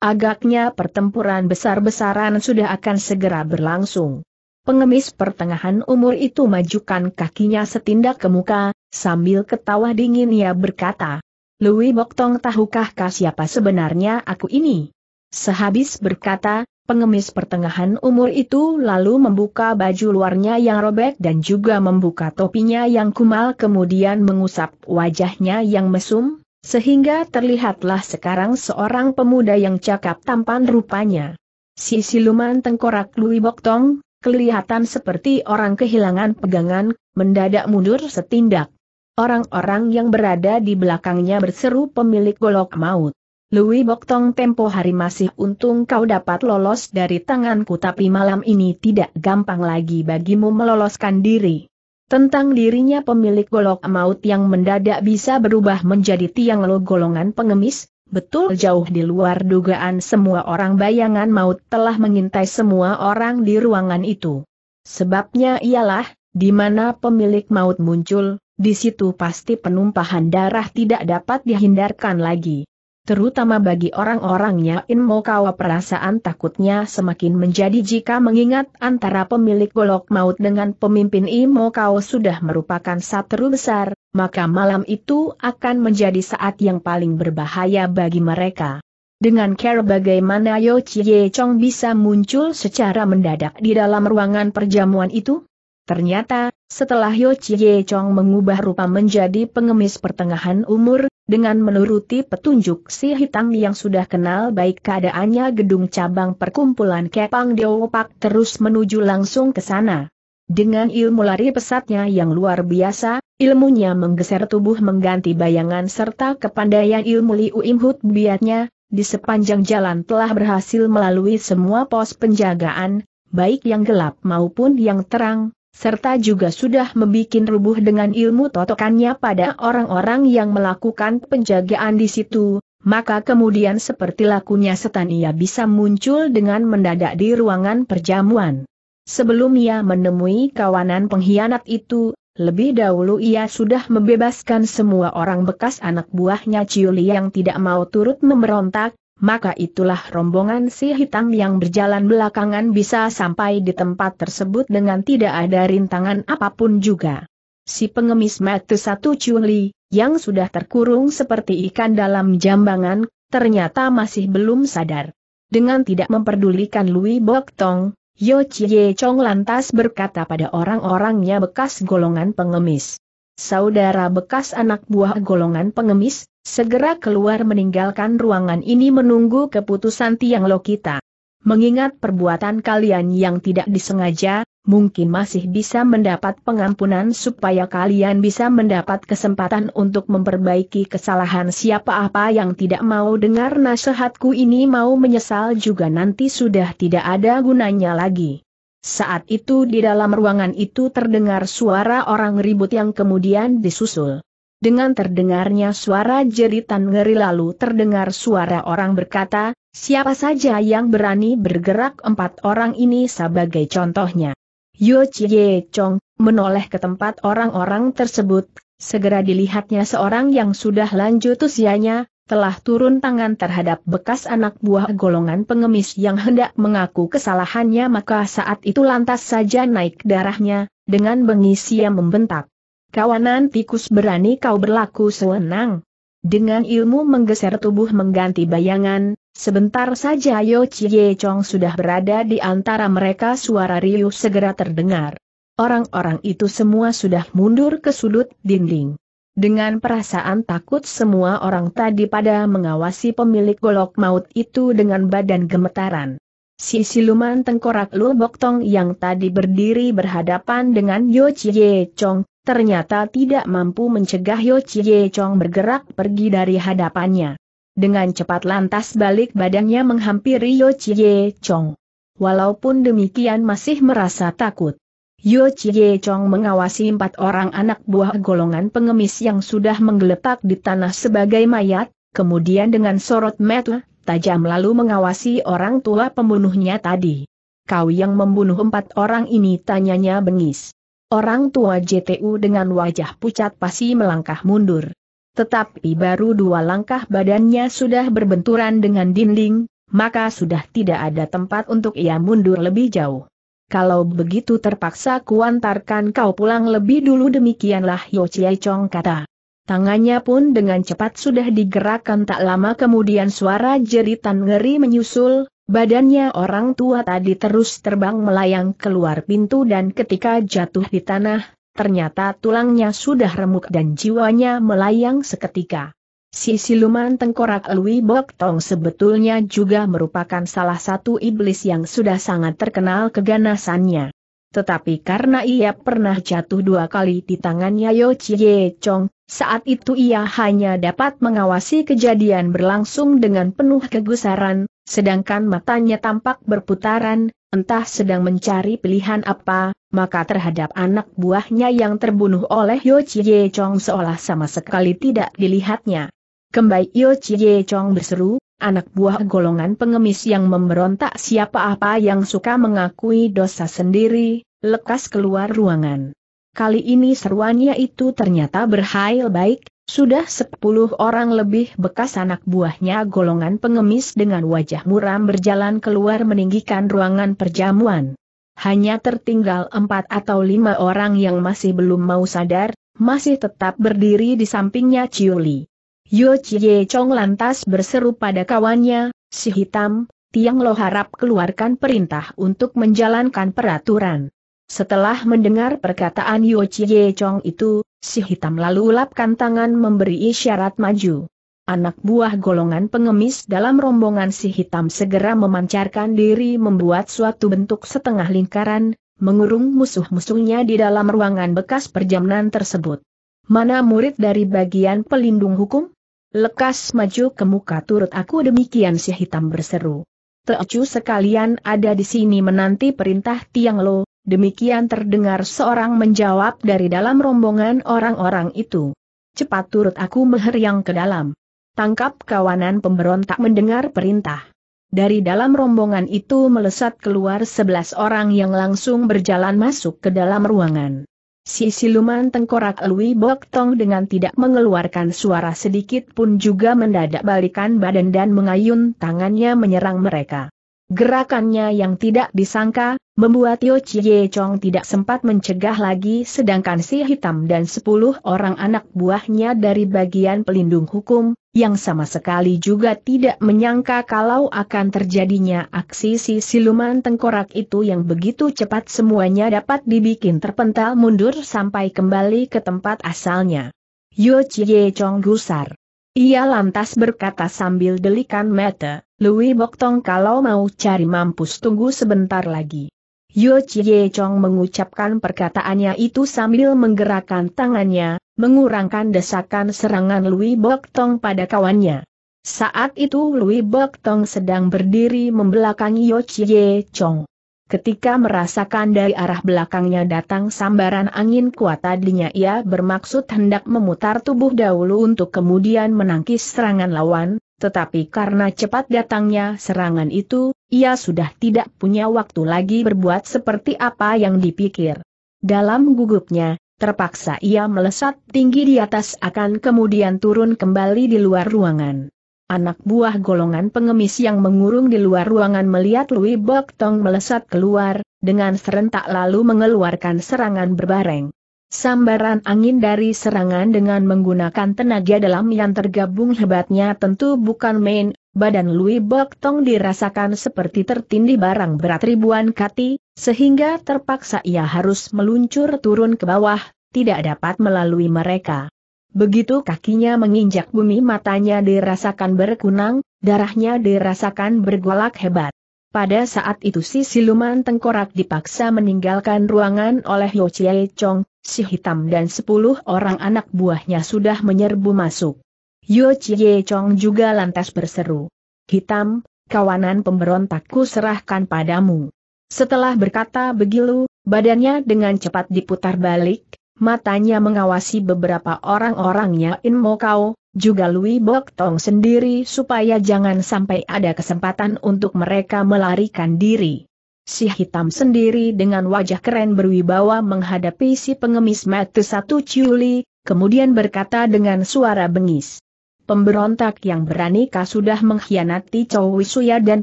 Agaknya pertempuran besar-besaran sudah akan segera berlangsung. Pengemis pertengahan umur itu majukan kakinya setindak ke muka, sambil ketawa dingin ia berkata, Lui Bok Tong tahukah kah siapa sebenarnya aku ini? Sehabis berkata, pengemis pertengahan umur itu lalu membuka baju luarnya yang robek dan juga membuka topinya yang kumal kemudian mengusap wajahnya yang mesum, sehingga terlihatlah sekarang seorang pemuda yang cakap tampan rupanya. Si siluman tengkorak Lui Boktong, kelihatan seperti orang kehilangan pegangan, mendadak mundur setindak. Orang-orang yang berada di belakangnya berseru pemilik golok maut. Louis Boktong tempo hari masih untung kau dapat lolos dari tanganku tapi malam ini tidak gampang lagi bagimu meloloskan diri. Tentang dirinya pemilik golok maut yang mendadak bisa berubah menjadi tiang lo golongan pengemis, betul jauh di luar dugaan semua orang bayangan maut telah mengintai semua orang di ruangan itu. Sebabnya ialah, di mana pemilik maut muncul, di situ pasti penumpahan darah tidak dapat dihindarkan lagi terutama bagi orang-orangnya Inmo Mokawa perasaan takutnya semakin menjadi jika mengingat antara pemilik golok maut dengan pemimpin In Mokawa sudah merupakan sateru besar, maka malam itu akan menjadi saat yang paling berbahaya bagi mereka. Dengan care bagaimana Yo Chie Chong bisa muncul secara mendadak di dalam ruangan perjamuan itu? Ternyata, setelah Yo Chie Chong mengubah rupa menjadi pengemis pertengahan umur, dengan menuruti petunjuk si hitam yang sudah kenal baik keadaannya gedung cabang perkumpulan Kepang Deopak terus menuju langsung ke sana. Dengan ilmu lari pesatnya yang luar biasa, ilmunya menggeser tubuh mengganti bayangan serta kepandaian ilmu Liu Imhut biatnya, di sepanjang jalan telah berhasil melalui semua pos penjagaan, baik yang gelap maupun yang terang, serta juga sudah membuat rubuh dengan ilmu totokannya pada orang-orang yang melakukan penjagaan di situ, maka kemudian seperti lakunya setan ia bisa muncul dengan mendadak di ruangan perjamuan. Sebelum ia menemui kawanan pengkhianat itu, lebih dahulu ia sudah membebaskan semua orang bekas anak buahnya Ciuli yang tidak mau turut memberontak, maka itulah rombongan si hitam yang berjalan belakangan bisa sampai di tempat tersebut dengan tidak ada rintangan apapun juga. Si pengemis mati satu culi, yang sudah terkurung seperti ikan dalam jambangan, ternyata masih belum sadar. Dengan tidak memperdulikan Lui Bok Tong, Yo Chie Chong lantas berkata pada orang-orangnya bekas golongan pengemis. Saudara bekas anak buah golongan pengemis, Segera keluar meninggalkan ruangan ini menunggu keputusan Tiang Lo kita. Mengingat perbuatan kalian yang tidak disengaja, mungkin masih bisa mendapat pengampunan supaya kalian bisa mendapat kesempatan untuk memperbaiki kesalahan siapa apa yang tidak mau dengar nasihatku ini mau menyesal juga nanti sudah tidak ada gunanya lagi. Saat itu di dalam ruangan itu terdengar suara orang ribut yang kemudian disusul dengan terdengarnya suara jeritan ngeri lalu terdengar suara orang berkata, siapa saja yang berani bergerak empat orang ini sebagai contohnya. Yo Chie Chong, menoleh ke tempat orang-orang tersebut, segera dilihatnya seorang yang sudah lanjut usianya, telah turun tangan terhadap bekas anak buah golongan pengemis yang hendak mengaku kesalahannya maka saat itu lantas saja naik darahnya, dengan bengis ia membentak kawanan tikus berani kau berlaku sewenang. Dengan ilmu menggeser tubuh mengganti bayangan, sebentar saja Yo Chie Chong sudah berada di antara mereka suara riuh segera terdengar. Orang-orang itu semua sudah mundur ke sudut dinding. Dengan perasaan takut semua orang tadi pada mengawasi pemilik golok maut itu dengan badan gemetaran. Si siluman tengkorak Lu tong yang tadi berdiri berhadapan dengan Yo Chie Chong, ternyata tidak mampu mencegah Yo Chie Chong bergerak pergi dari hadapannya. Dengan cepat lantas balik badannya menghampiri Yo Chie Chong. Walaupun demikian masih merasa takut. Yo Chie Chong mengawasi empat orang anak buah golongan pengemis yang sudah menggeletak di tanah sebagai mayat, kemudian dengan sorot mata tajam lalu mengawasi orang tua pembunuhnya tadi. Kau yang membunuh empat orang ini tanyanya bengis. Orang tua JTU dengan wajah pucat pasti melangkah mundur. Tetapi baru dua langkah badannya sudah berbenturan dengan dinding, maka sudah tidak ada tempat untuk ia mundur lebih jauh. Kalau begitu terpaksa kuantarkan kau pulang lebih dulu demikianlah Yo Chiai Chong kata. Tangannya pun dengan cepat sudah digerakkan tak lama kemudian suara jeritan ngeri menyusul, Badannya orang tua tadi terus terbang melayang keluar pintu dan ketika jatuh di tanah, ternyata tulangnya sudah remuk dan jiwanya melayang seketika. Si siluman tengkorak Lui Bok Tong sebetulnya juga merupakan salah satu iblis yang sudah sangat terkenal keganasannya. Tetapi karena ia pernah jatuh dua kali di tangannya Yo Chie Chong, saat itu ia hanya dapat mengawasi kejadian berlangsung dengan penuh kegusaran, sedangkan matanya tampak berputaran, entah sedang mencari pilihan apa, maka terhadap anak buahnya yang terbunuh oleh Yo Chie Chong seolah sama sekali tidak dilihatnya. Kembali Yo Chie Chong berseru, anak buah golongan pengemis yang memberontak siapa apa yang suka mengakui dosa sendiri, lekas keluar ruangan. Kali ini seruannya itu ternyata berhail baik, sudah sepuluh orang lebih bekas anak buahnya golongan pengemis dengan wajah muram berjalan keluar meninggikan ruangan perjamuan. Hanya tertinggal empat atau lima orang yang masih belum mau sadar, masih tetap berdiri di sampingnya Ciuli. Yo Chie Chong lantas berseru pada kawannya, si hitam, Tiang Lo harap keluarkan perintah untuk menjalankan peraturan. Setelah mendengar perkataan Yo Chie Chong itu, Si hitam lalu ulapkan tangan memberi isyarat maju. Anak buah golongan pengemis dalam rombongan si hitam segera memancarkan diri membuat suatu bentuk setengah lingkaran, mengurung musuh-musuhnya di dalam ruangan bekas perjamnan tersebut. Mana murid dari bagian pelindung hukum? Lekas maju ke muka turut aku demikian si hitam berseru. Teocu sekalian ada di sini menanti perintah Tiang Lo, Demikian terdengar seorang menjawab dari dalam rombongan orang-orang itu. Cepat turut aku meher ke dalam. Tangkap kawanan pemberontak mendengar perintah. Dari dalam rombongan itu melesat keluar sebelas orang yang langsung berjalan masuk ke dalam ruangan. Si siluman tengkorak Lui Bok Tong dengan tidak mengeluarkan suara sedikit pun juga mendadak balikan badan dan mengayun tangannya menyerang mereka. Gerakannya yang tidak disangka, membuat Yo Chie Chong tidak sempat mencegah lagi sedangkan si hitam dan sepuluh orang anak buahnya dari bagian pelindung hukum, yang sama sekali juga tidak menyangka kalau akan terjadinya aksi si siluman tengkorak itu yang begitu cepat semuanya dapat dibikin terpental mundur sampai kembali ke tempat asalnya. Yo Chie Chong gusar. Ia lantas berkata sambil delikan mata, Louis Boktong kalau mau cari mampus tunggu sebentar lagi. Yo Chie Chong mengucapkan perkataannya itu sambil menggerakkan tangannya, mengurangkan desakan serangan Louis Boktong pada kawannya. Saat itu Louis Boktong sedang berdiri membelakangi Yo Chie Chong. Ketika merasakan dari arah belakangnya datang sambaran angin kuat tadinya ia bermaksud hendak memutar tubuh dahulu untuk kemudian menangkis serangan lawan, tetapi karena cepat datangnya serangan itu, ia sudah tidak punya waktu lagi berbuat seperti apa yang dipikir. Dalam gugupnya, terpaksa ia melesat tinggi di atas akan kemudian turun kembali di luar ruangan. Anak buah golongan pengemis yang mengurung di luar ruangan melihat Lui Bok Tong melesat keluar, dengan serentak lalu mengeluarkan serangan berbareng. Sambaran angin dari serangan dengan menggunakan tenaga dalam yang tergabung hebatnya tentu bukan main, badan Lui Bok Tong dirasakan seperti tertindih barang berat ribuan kati, sehingga terpaksa ia harus meluncur turun ke bawah, tidak dapat melalui mereka. Begitu kakinya menginjak bumi matanya dirasakan berkunang, darahnya dirasakan bergolak hebat. Pada saat itu si siluman tengkorak dipaksa meninggalkan ruangan oleh Yo Chie Chong, si hitam dan sepuluh orang anak buahnya sudah menyerbu masuk. Yo Chie Chong juga lantas berseru. Hitam, kawanan pemberontakku serahkan padamu. Setelah berkata begitu, badannya dengan cepat diputar balik, matanya mengawasi beberapa orang-orangnya In Mokau, juga Lui Bok Tong sendiri supaya jangan sampai ada kesempatan untuk mereka melarikan diri. Si hitam sendiri dengan wajah keren berwibawa menghadapi si pengemis mata satu ciuli, kemudian berkata dengan suara bengis. Pemberontak yang berani kau sudah mengkhianati Chow Wisuya dan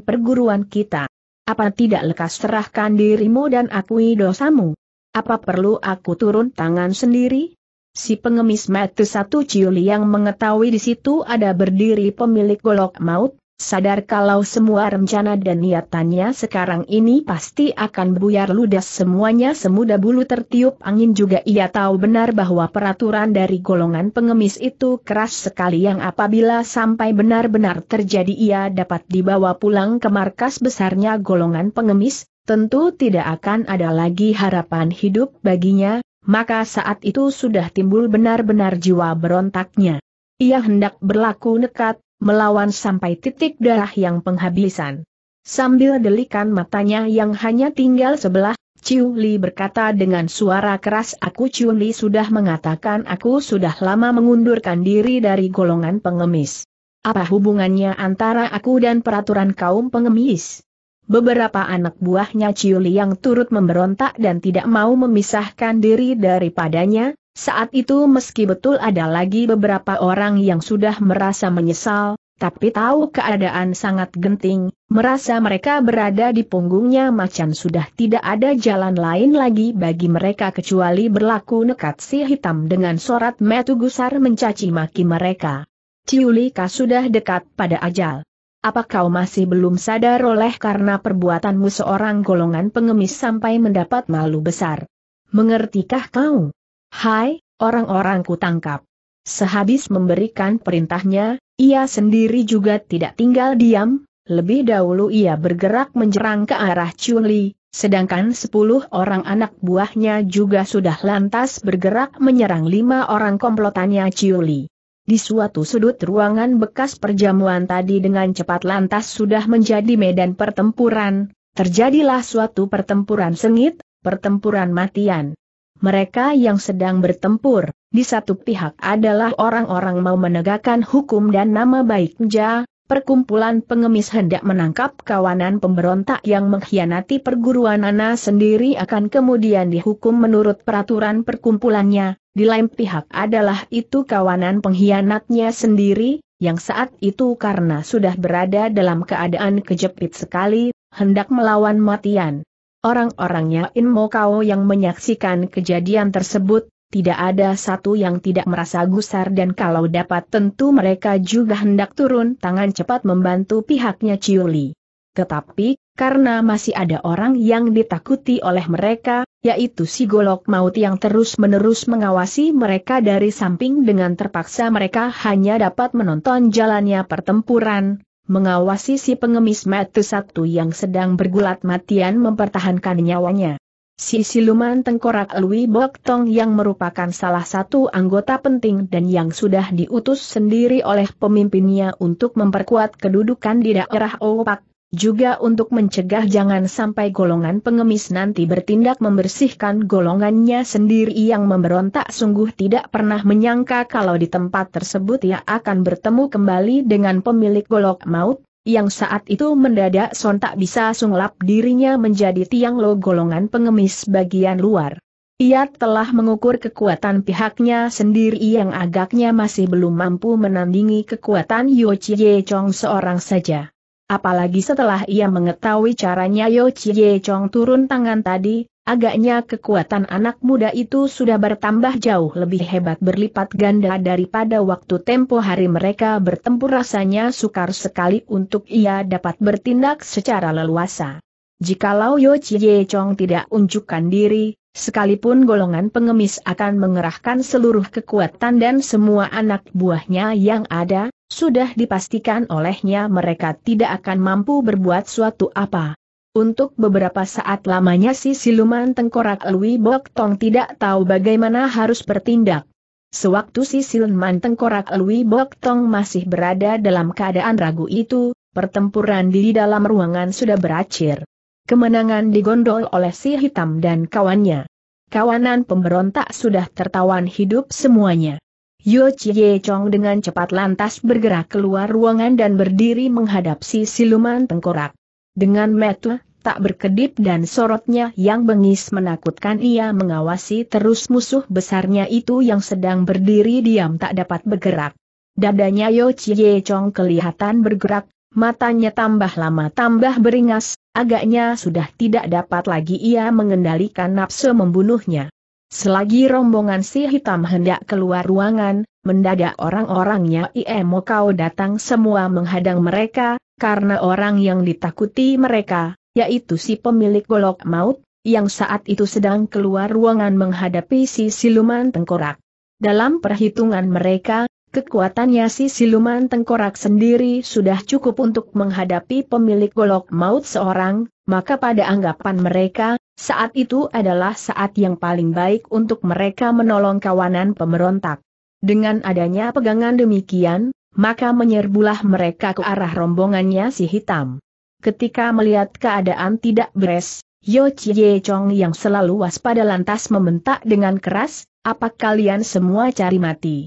perguruan kita. Apa tidak lekas serahkan dirimu dan akui dosamu? Apa perlu aku turun tangan sendiri? Si pengemis mati satu ciuli yang mengetahui di situ ada berdiri pemilik golok maut, sadar kalau semua rencana dan niatannya sekarang ini pasti akan buyar ludas semuanya semudah bulu tertiup angin juga ia tahu benar bahwa peraturan dari golongan pengemis itu keras sekali yang apabila sampai benar-benar terjadi ia dapat dibawa pulang ke markas besarnya golongan pengemis, tentu tidak akan ada lagi harapan hidup baginya, maka saat itu sudah timbul benar-benar jiwa berontaknya. Ia hendak berlaku nekat, melawan sampai titik darah yang penghabisan. Sambil delikan matanya yang hanya tinggal sebelah, Ciu Li berkata dengan suara keras aku Ciu Li sudah mengatakan aku sudah lama mengundurkan diri dari golongan pengemis. Apa hubungannya antara aku dan peraturan kaum pengemis? Beberapa anak buahnya Ciu Li yang turut memberontak dan tidak mau memisahkan diri daripadanya, saat itu meski betul ada lagi beberapa orang yang sudah merasa menyesal, tapi tahu keadaan sangat genting, merasa mereka berada di punggungnya macan sudah tidak ada jalan lain lagi bagi mereka kecuali berlaku nekat si hitam dengan sorat metu gusar mencaci maki mereka. Ciulika sudah dekat pada ajal. Apa kau masih belum sadar oleh karena perbuatanmu seorang golongan pengemis sampai mendapat malu besar? Mengertikah kau? Hai, orang-orangku tangkap. Sehabis memberikan perintahnya, ia sendiri juga tidak tinggal diam, lebih dahulu ia bergerak menyerang ke arah Chun sedangkan sepuluh orang anak buahnya juga sudah lantas bergerak menyerang lima orang komplotannya Chun Di suatu sudut ruangan bekas perjamuan tadi dengan cepat lantas sudah menjadi medan pertempuran, terjadilah suatu pertempuran sengit, pertempuran matian. Mereka yang sedang bertempur, di satu pihak adalah orang-orang mau menegakkan hukum dan nama baik Nja, perkumpulan pengemis hendak menangkap kawanan pemberontak yang mengkhianati perguruan Nana sendiri akan kemudian dihukum menurut peraturan perkumpulannya, di lain pihak adalah itu kawanan pengkhianatnya sendiri, yang saat itu karena sudah berada dalam keadaan kejepit sekali, hendak melawan matian. Orang-orangnya in Kao yang menyaksikan kejadian tersebut, tidak ada satu yang tidak merasa gusar dan kalau dapat tentu mereka juga hendak turun tangan cepat membantu pihaknya Ciuli. Tetapi, karena masih ada orang yang ditakuti oleh mereka, yaitu si golok maut yang terus-menerus mengawasi mereka dari samping dengan terpaksa mereka hanya dapat menonton jalannya pertempuran, mengawasi si pengemis mata satu yang sedang bergulat matian mempertahankan nyawanya. Si siluman tengkorak Lui Bok Tong yang merupakan salah satu anggota penting dan yang sudah diutus sendiri oleh pemimpinnya untuk memperkuat kedudukan di daerah Opak, juga untuk mencegah jangan sampai golongan pengemis nanti bertindak membersihkan golongannya sendiri yang memberontak sungguh tidak pernah menyangka kalau di tempat tersebut ia akan bertemu kembali dengan pemilik golok maut, yang saat itu mendadak sontak bisa sunglap dirinya menjadi tiang lo golongan pengemis bagian luar. Ia telah mengukur kekuatan pihaknya sendiri yang agaknya masih belum mampu menandingi kekuatan Yo Chie Chong seorang saja. Apalagi setelah ia mengetahui caranya Yo Chie Chong turun tangan tadi, agaknya kekuatan anak muda itu sudah bertambah jauh lebih hebat berlipat ganda daripada waktu tempo hari mereka bertempur rasanya sukar sekali untuk ia dapat bertindak secara leluasa. Jikalau Yo Chie Chong tidak unjukkan diri, Sekalipun golongan pengemis akan mengerahkan seluruh kekuatan dan semua anak buahnya yang ada, sudah dipastikan olehnya mereka tidak akan mampu berbuat suatu apa. Untuk beberapa saat lamanya si siluman tengkorak Lui Bok Tong tidak tahu bagaimana harus bertindak. Sewaktu si siluman tengkorak Lui Bok Tong masih berada dalam keadaan ragu itu, pertempuran di dalam ruangan sudah berakhir. Kemenangan digondol oleh si hitam dan kawannya. Kawanan pemberontak sudah tertawan hidup semuanya. Yo Chie Chong dengan cepat lantas bergerak keluar ruangan dan berdiri menghadap si siluman tengkorak. Dengan metu, tak berkedip dan sorotnya yang bengis menakutkan ia mengawasi terus musuh besarnya itu yang sedang berdiri diam tak dapat bergerak. Dadanya Yo Chie Chong kelihatan bergerak, matanya tambah lama tambah beringas, agaknya sudah tidak dapat lagi ia mengendalikan nafsu membunuhnya. Selagi rombongan si hitam hendak keluar ruangan, mendadak orang-orangnya Imo Kau datang semua menghadang mereka, karena orang yang ditakuti mereka, yaitu si pemilik golok maut, yang saat itu sedang keluar ruangan menghadapi si siluman tengkorak. Dalam perhitungan mereka, Kekuatannya si siluman tengkorak sendiri sudah cukup untuk menghadapi pemilik golok maut seorang, maka pada anggapan mereka, saat itu adalah saat yang paling baik untuk mereka menolong kawanan pemberontak. Dengan adanya pegangan demikian, maka menyerbulah mereka ke arah rombongannya si hitam. Ketika melihat keadaan tidak beres, Yo Chie Chong yang selalu waspada lantas membentak dengan keras, apa kalian semua cari mati?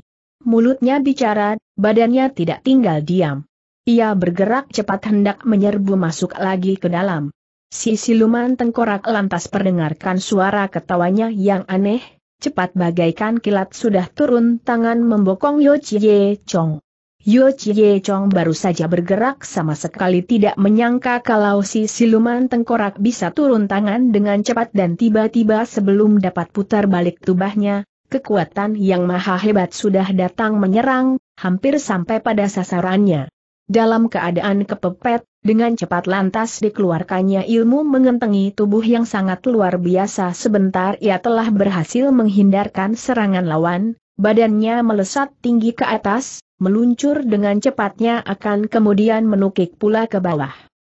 mulutnya bicara, badannya tidak tinggal diam. Ia bergerak cepat hendak menyerbu masuk lagi ke dalam. Si siluman tengkorak lantas perdengarkan suara ketawanya yang aneh, cepat bagaikan kilat sudah turun tangan membokong Yo Chie Chong. Yo Chie Chong baru saja bergerak sama sekali tidak menyangka kalau si siluman tengkorak bisa turun tangan dengan cepat dan tiba-tiba sebelum dapat putar balik tubahnya, kekuatan yang maha hebat sudah datang menyerang, hampir sampai pada sasarannya. Dalam keadaan kepepet, dengan cepat lantas dikeluarkannya ilmu mengentengi tubuh yang sangat luar biasa sebentar ia telah berhasil menghindarkan serangan lawan, badannya melesat tinggi ke atas, meluncur dengan cepatnya akan kemudian menukik pula ke bawah.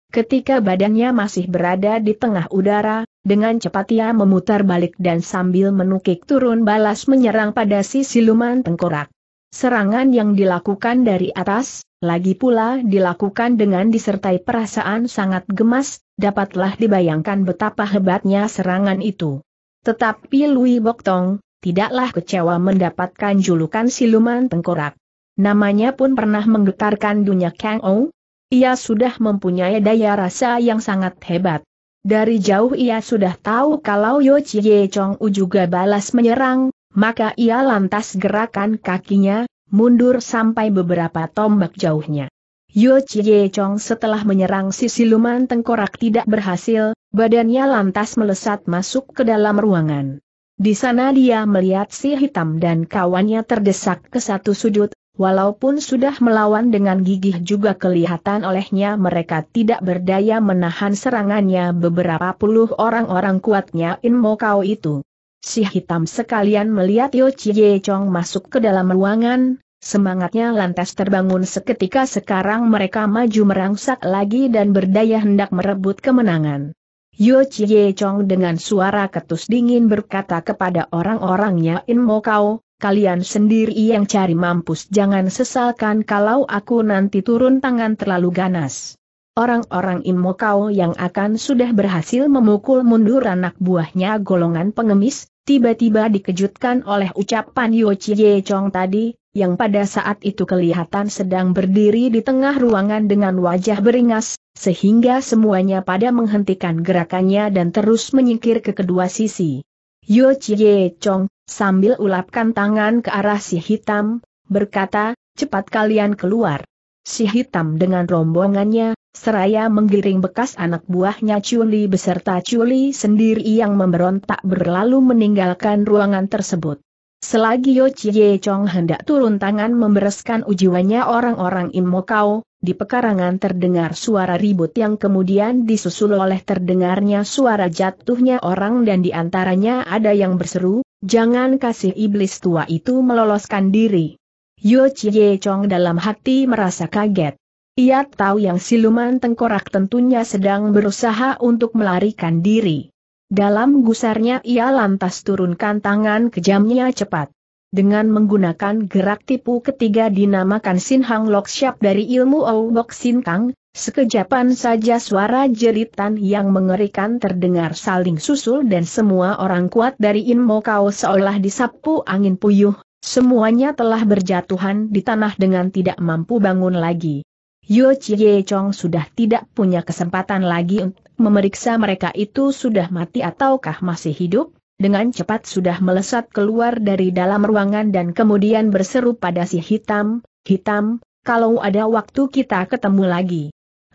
Ketika badannya masih berada di tengah udara, dengan cepat ia memutar balik dan sambil menukik turun balas menyerang pada si siluman tengkorak. Serangan yang dilakukan dari atas, lagi pula dilakukan dengan disertai perasaan sangat gemas, dapatlah dibayangkan betapa hebatnya serangan itu. Tetapi Lui Boktong, tidaklah kecewa mendapatkan julukan siluman tengkorak. Namanya pun pernah menggetarkan dunia Kang Ou, ia sudah mempunyai daya rasa yang sangat hebat. Dari jauh ia sudah tahu kalau Yo Chie Chong U juga balas menyerang, maka ia lantas gerakan kakinya, mundur sampai beberapa tombak jauhnya. Yo Chie Chong setelah menyerang si siluman tengkorak tidak berhasil, badannya lantas melesat masuk ke dalam ruangan. Di sana dia melihat si hitam dan kawannya terdesak ke satu sudut, Walaupun sudah melawan dengan gigih juga kelihatan olehnya mereka tidak berdaya menahan serangannya beberapa puluh orang-orang kuatnya in Kau itu. Si hitam sekalian melihat Yo Chie Chong masuk ke dalam ruangan, semangatnya lantas terbangun seketika sekarang mereka maju merangsak lagi dan berdaya hendak merebut kemenangan. Yo Chie Chong dengan suara ketus dingin berkata kepada orang-orangnya in Kau, kalian sendiri yang cari mampus jangan sesalkan kalau aku nanti turun tangan terlalu ganas. Orang-orang Imokau yang akan sudah berhasil memukul mundur anak buahnya golongan pengemis, tiba-tiba dikejutkan oleh ucapan Yo Chie Chong tadi, yang pada saat itu kelihatan sedang berdiri di tengah ruangan dengan wajah beringas, sehingga semuanya pada menghentikan gerakannya dan terus menyingkir ke kedua sisi. Yo Chie Chong, sambil ulapkan tangan ke arah si hitam, berkata, cepat kalian keluar. Si hitam dengan rombongannya, seraya menggiring bekas anak buahnya Chuli beserta Chuli sendiri yang memberontak berlalu meninggalkan ruangan tersebut. Selagi Yo Chie Chong hendak turun tangan membereskan ujiwanya orang-orang Imokau, di pekarangan terdengar suara ribut yang kemudian disusul oleh terdengarnya suara jatuhnya orang dan di antaranya ada yang berseru, jangan kasih iblis tua itu meloloskan diri. Yo Chie Chong dalam hati merasa kaget. Ia tahu yang siluman tengkorak tentunya sedang berusaha untuk melarikan diri. Dalam gusarnya ia lantas turunkan tangan kejamnya cepat. Dengan menggunakan gerak tipu ketiga dinamakan Sin Hang Lok Siap dari ilmu Owok Sin Kang, sekejapan saja suara jeritan yang mengerikan terdengar saling susul dan semua orang kuat dari Mo Kao seolah disapu angin puyuh, semuanya telah berjatuhan di tanah dengan tidak mampu bangun lagi. Yo Chie Chong sudah tidak punya kesempatan lagi untuk memeriksa mereka itu sudah mati ataukah masih hidup, dengan cepat sudah melesat keluar dari dalam ruangan dan kemudian berseru pada si hitam, hitam, kalau ada waktu kita ketemu lagi.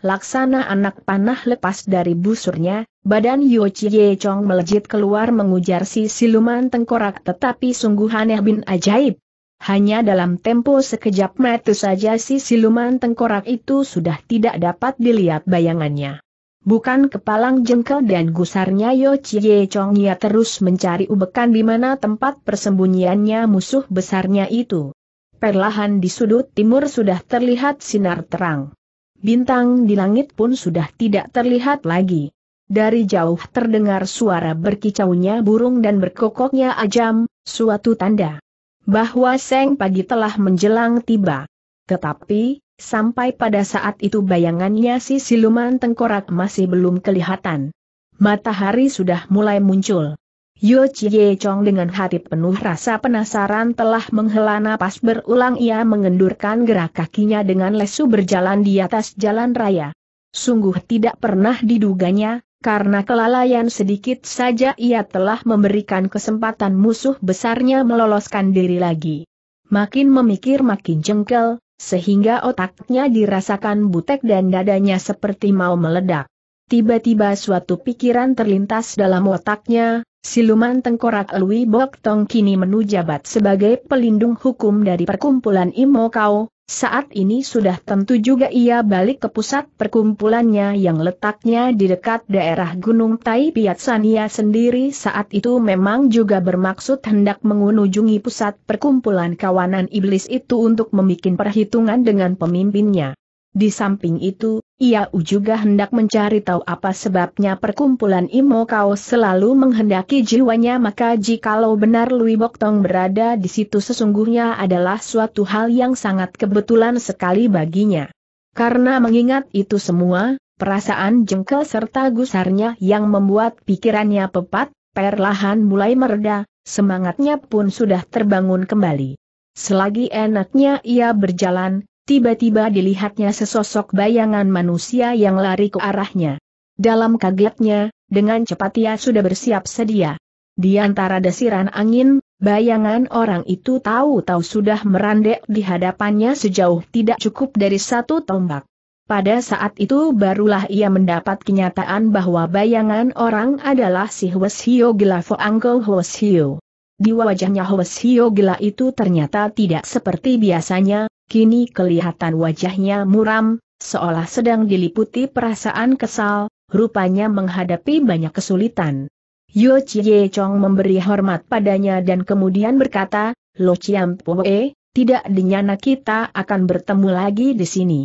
Laksana anak panah lepas dari busurnya, badan Yo Chie Chong melejit keluar mengujar si siluman tengkorak tetapi sungguh aneh bin ajaib. Hanya dalam tempo sekejap mata saja si siluman tengkorak itu sudah tidak dapat dilihat bayangannya. Bukan kepalang jengkel dan gusarnya Yo Chie Chong ia terus mencari ubekan di mana tempat persembunyiannya musuh besarnya itu. Perlahan di sudut timur sudah terlihat sinar terang. Bintang di langit pun sudah tidak terlihat lagi. Dari jauh terdengar suara berkicaunya burung dan berkokoknya ajam, suatu tanda bahwa seng pagi telah menjelang tiba. Tetapi, Sampai pada saat itu bayangannya si siluman tengkorak masih belum kelihatan. Matahari sudah mulai muncul. Yo Chie Chong dengan hati penuh rasa penasaran telah menghela napas berulang ia mengendurkan gerak kakinya dengan lesu berjalan di atas jalan raya. Sungguh tidak pernah diduganya, karena kelalaian sedikit saja ia telah memberikan kesempatan musuh besarnya meloloskan diri lagi. Makin memikir makin jengkel, sehingga otaknya dirasakan butek dan dadanya seperti mau meledak. Tiba-tiba suatu pikiran terlintas dalam otaknya, siluman tengkorak Lui Bok Tong kini menujabat sebagai pelindung hukum dari perkumpulan imokau. Saat ini sudah tentu juga ia balik ke pusat perkumpulannya yang letaknya di dekat daerah Gunung Tai Sania sendiri saat itu memang juga bermaksud hendak mengunjungi pusat perkumpulan kawanan iblis itu untuk membuat perhitungan dengan pemimpinnya. Di samping itu, ia juga hendak mencari tahu apa sebabnya perkumpulan Imo Kao selalu menghendaki jiwanya maka jikalau benar Lui Bok Tong berada di situ sesungguhnya adalah suatu hal yang sangat kebetulan sekali baginya. Karena mengingat itu semua, perasaan jengkel serta gusarnya yang membuat pikirannya pepat, perlahan mulai mereda, semangatnya pun sudah terbangun kembali. Selagi enaknya ia berjalan, Tiba-tiba dilihatnya sesosok bayangan manusia yang lari ke arahnya. Dalam kagetnya, dengan cepat ia sudah bersiap sedia. Di antara desiran angin, bayangan orang itu tahu-tahu sudah merandek di hadapannya sejauh tidak cukup dari satu tombak. Pada saat itu barulah ia mendapat kenyataan bahwa bayangan orang adalah si Hwes Gila Fo Hwes Hio. Di wajahnya Hwes Gila itu ternyata tidak seperti biasanya, Kini kelihatan wajahnya muram, seolah sedang diliputi perasaan kesal, rupanya menghadapi banyak kesulitan. Yo Chie Chong memberi hormat padanya dan kemudian berkata, Lo Chiam Poe, tidak dinyana kita akan bertemu lagi di sini.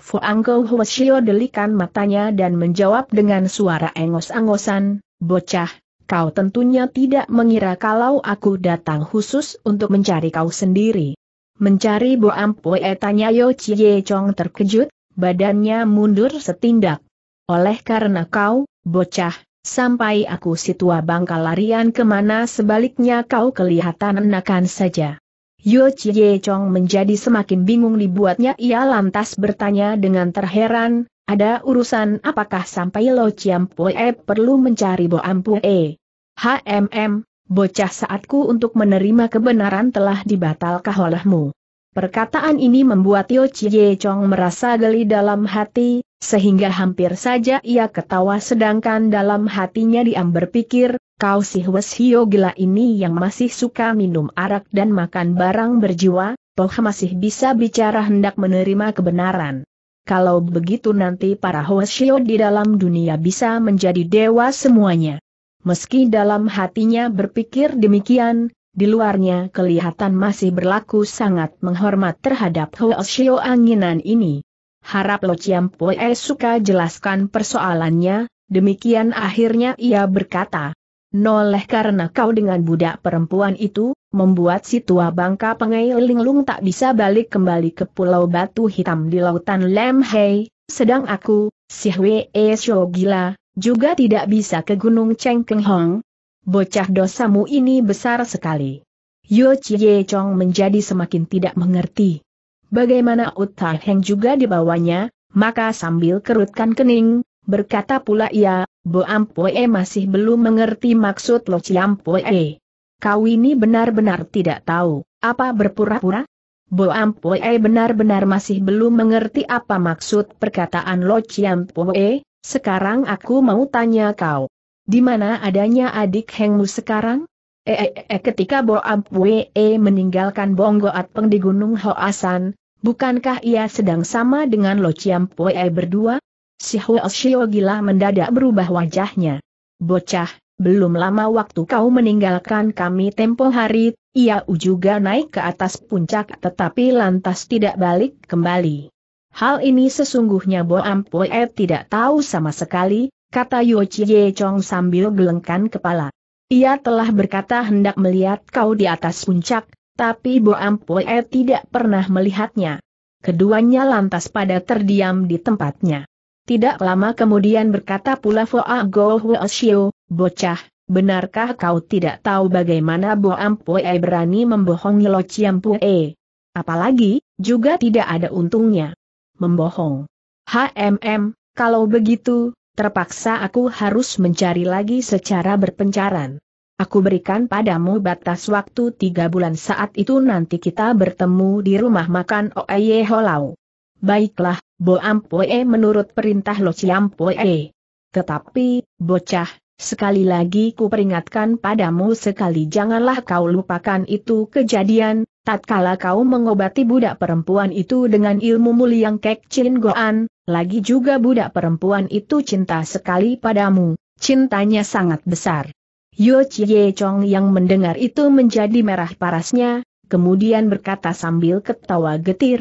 Fuang Kau delikan matanya dan menjawab dengan suara engos-engosan, Bocah, kau tentunya tidak mengira kalau aku datang khusus untuk mencari kau sendiri. Mencari Boam Pue tanya Yo Chie Chong terkejut, badannya mundur setindak. Oleh karena kau, bocah, sampai aku si tua bangkal larian kemana sebaliknya kau kelihatan enakan saja. Yo Chie Chong menjadi semakin bingung dibuatnya ia lantas bertanya dengan terheran, ada urusan apakah sampai Lo Chiam Pue perlu mencari Boam Pue? HMM, bocah saatku untuk menerima kebenaran telah dibatalkah olehmu. Perkataan ini membuat Yo Chie Chong merasa geli dalam hati, sehingga hampir saja ia ketawa sedangkan dalam hatinya diam berpikir, kau si Hwes Hio gila ini yang masih suka minum arak dan makan barang berjiwa, toh masih bisa bicara hendak menerima kebenaran. Kalau begitu nanti para Hio di dalam dunia bisa menjadi dewa semuanya. Meski dalam hatinya berpikir demikian, di luarnya kelihatan masih berlaku sangat menghormat terhadap Hoesio anginan ini. Harap Lo Chiam Pue suka jelaskan persoalannya, demikian akhirnya ia berkata. Noleh karena kau dengan budak perempuan itu, membuat si tua bangka Linglung tak bisa balik kembali ke pulau batu hitam di lautan Lemhei, sedang aku, si Hwee Syo gila, juga tidak bisa ke Gunung Cheng Hong. Bocah dosamu ini besar sekali. Yo Chie Chong menjadi semakin tidak mengerti. Bagaimana Uta Heng juga dibawanya, maka sambil kerutkan kening, berkata pula ia, Bo Ampoe masih belum mengerti maksud Lo Ciampoe. Kau ini benar-benar tidak tahu, apa berpura-pura? Bo Ampoe benar-benar masih belum mengerti apa maksud perkataan Lo Ciampoe, sekarang aku mau tanya kau. Di mana adanya adik Hengmu sekarang? Eh, eh, eh ketika Boab Wee meninggalkan Bonggoat Peng di Gunung Hoasan, bukankah ia sedang sama dengan Lo Chiam Pue berdua? Si Huo Shio gila mendadak berubah wajahnya. Bocah, belum lama waktu kau meninggalkan kami tempo hari, ia juga naik ke atas puncak tetapi lantas tidak balik kembali. Hal ini sesungguhnya Bo Ampue tidak tahu sama sekali, kata Yo Chie Chong sambil gelengkan kepala. Ia telah berkata hendak melihat kau di atas puncak, tapi Bo Ampue tidak pernah melihatnya. Keduanya lantas pada terdiam di tempatnya. Tidak lama kemudian berkata pula Foa Go Huo Xiu, bocah, benarkah kau tidak tahu bagaimana Bo Ampue berani membohongi Lo Chiam Pue? Apalagi, juga tidak ada untungnya membohong. HMM, kalau begitu, terpaksa aku harus mencari lagi secara berpencaran. Aku berikan padamu batas waktu tiga bulan saat itu nanti kita bertemu di rumah makan Oeye Holau. Baiklah, Bo Ampoe menurut perintah Lo Ciampoe. Tetapi, bocah, Sekali lagi ku peringatkan padamu sekali janganlah kau lupakan itu kejadian, tatkala kau mengobati budak perempuan itu dengan ilmu mulia yang kek Chin Goan, lagi juga budak perempuan itu cinta sekali padamu, cintanya sangat besar. Yo Chie Chong yang mendengar itu menjadi merah parasnya, kemudian berkata sambil ketawa getir,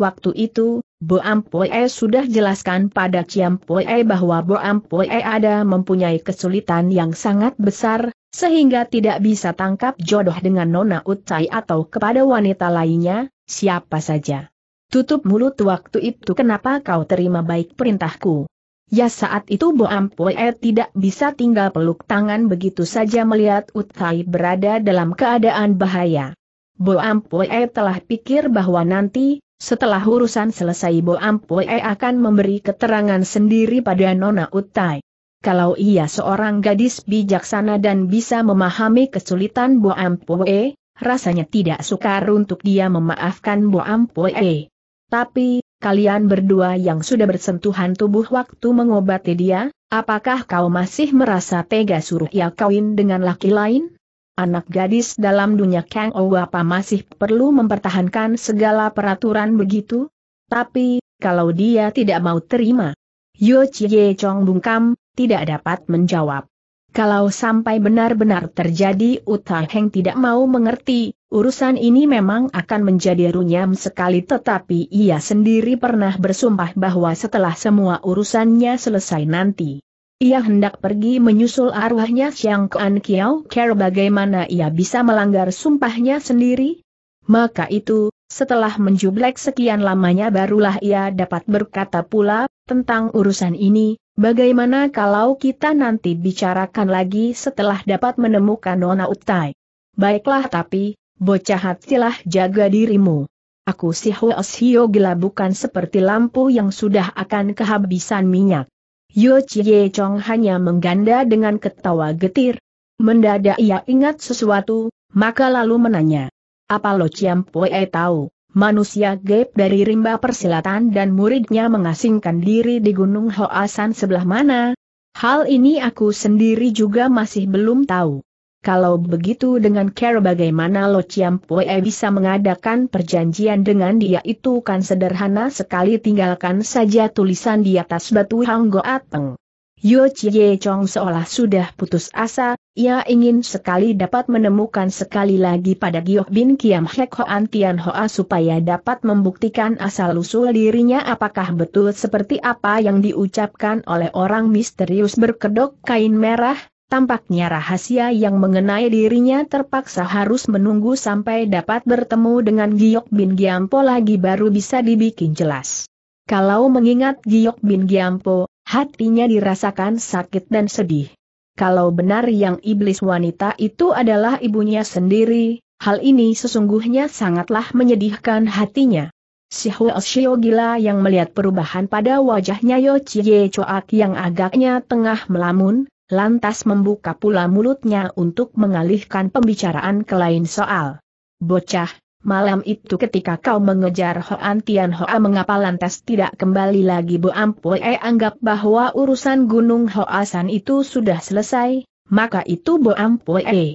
Waktu itu, Boam Ampoe sudah jelaskan pada Ciam Poe bahwa Boam Ampoe ada mempunyai kesulitan yang sangat besar, sehingga tidak bisa tangkap jodoh dengan Nona Utai atau kepada wanita lainnya, siapa saja. Tutup mulut waktu itu kenapa kau terima baik perintahku. Ya saat itu Boam Ampoe tidak bisa tinggal peluk tangan begitu saja melihat Utai berada dalam keadaan bahaya. Boam Ampoe telah pikir bahwa nanti, setelah urusan selesai Bo Ampue akan memberi keterangan sendiri pada Nona Utai. Kalau ia seorang gadis bijaksana dan bisa memahami kesulitan Bo Ampue, rasanya tidak sukar untuk dia memaafkan Bo Ampue. Tapi, kalian berdua yang sudah bersentuhan tubuh waktu mengobati dia, apakah kau masih merasa tega suruh ia kawin dengan laki lain? Anak gadis dalam dunia Kang Ou apa masih perlu mempertahankan segala peraturan begitu? Tapi, kalau dia tidak mau terima, Yo Chie Chong bungkam, tidak dapat menjawab. Kalau sampai benar-benar terjadi Uta Heng tidak mau mengerti, urusan ini memang akan menjadi runyam sekali tetapi ia sendiri pernah bersumpah bahwa setelah semua urusannya selesai nanti, ia hendak pergi menyusul arwahnya siang Kuan Kiao Care bagaimana ia bisa melanggar sumpahnya sendiri? Maka itu, setelah menjublek sekian lamanya barulah ia dapat berkata pula, tentang urusan ini, bagaimana kalau kita nanti bicarakan lagi setelah dapat menemukan Nona Utai? Baiklah tapi, bocah hatilah jaga dirimu. Aku si Huas gila bukan seperti lampu yang sudah akan kehabisan minyak. Yo Chie Chong hanya mengganda dengan ketawa getir. Mendadak ia ingat sesuatu, maka lalu menanya. Apa Lo Chiam Poe tahu? Manusia gap dari rimba persilatan dan muridnya mengasingkan diri di Gunung Hoasan sebelah mana? Hal ini aku sendiri juga masih belum tahu. Kalau begitu dengan cara bagaimana Lo Chiam Pue bisa mengadakan perjanjian dengan dia itu kan sederhana sekali tinggalkan saja tulisan di atas batu Hang Go Ateng. Yo Chie Chong seolah sudah putus asa, ia ingin sekali dapat menemukan sekali lagi pada Gioh Bin Kiam Hek Hoan Tian Hoa supaya dapat membuktikan asal-usul dirinya apakah betul seperti apa yang diucapkan oleh orang misterius berkedok kain merah, Tampaknya rahasia yang mengenai dirinya terpaksa harus menunggu sampai dapat bertemu dengan Giok Bin Giampo lagi baru bisa dibikin jelas. Kalau mengingat Giok Bin Giampo, hatinya dirasakan sakit dan sedih. Kalau benar yang iblis wanita itu adalah ibunya sendiri, hal ini sesungguhnya sangatlah menyedihkan hatinya. Si Huo gila yang melihat perubahan pada wajahnya Yo Chie Choak yang agaknya tengah melamun, lantas membuka pula mulutnya untuk mengalihkan pembicaraan ke lain soal. Bocah, malam itu ketika kau mengejar Hoan Tian Hoa mengapa lantas tidak kembali lagi Bu Ampue eh, anggap bahwa urusan Gunung Hoasan itu sudah selesai, maka itu Bu Ampue eh.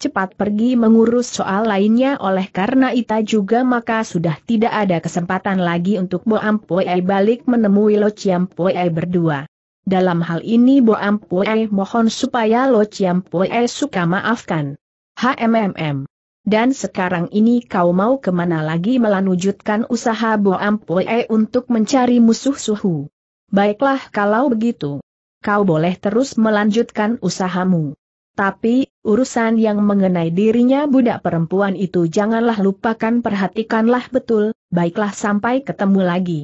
cepat pergi mengurus soal lainnya oleh karena Ita juga maka sudah tidak ada kesempatan lagi untuk Bo Ampue eh, balik menemui Lo Chiam Pue berdua. Dalam hal ini Bo Ampue eh mohon supaya Lo Chiampue eh suka maafkan. HMMM. Dan sekarang ini kau mau kemana lagi melanjutkan usaha Bo Ampue eh untuk mencari musuh suhu. Baiklah kalau begitu. Kau boleh terus melanjutkan usahamu. Tapi, urusan yang mengenai dirinya budak perempuan itu janganlah lupakan perhatikanlah betul, baiklah sampai ketemu lagi.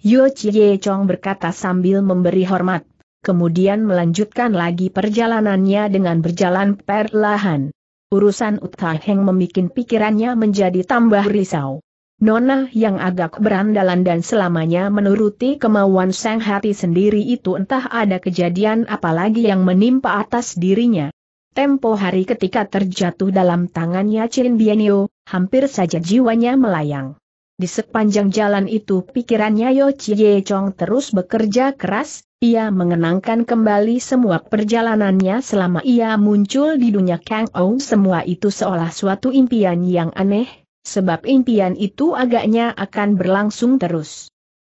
Yo Chie Chong berkata sambil memberi hormat, kemudian melanjutkan lagi perjalanannya dengan berjalan perlahan. Urusan Utah Heng membuat pikirannya menjadi tambah risau. Nona yang agak berandalan dan selamanya menuruti kemauan sang hati sendiri itu entah ada kejadian apalagi yang menimpa atas dirinya. Tempo hari ketika terjatuh dalam tangannya Chin Bianyo, hampir saja jiwanya melayang. Di sepanjang jalan itu pikirannya Yo Chie Chong terus bekerja keras, ia mengenangkan kembali semua perjalanannya selama ia muncul di dunia Kang Ou semua itu seolah suatu impian yang aneh, sebab impian itu agaknya akan berlangsung terus.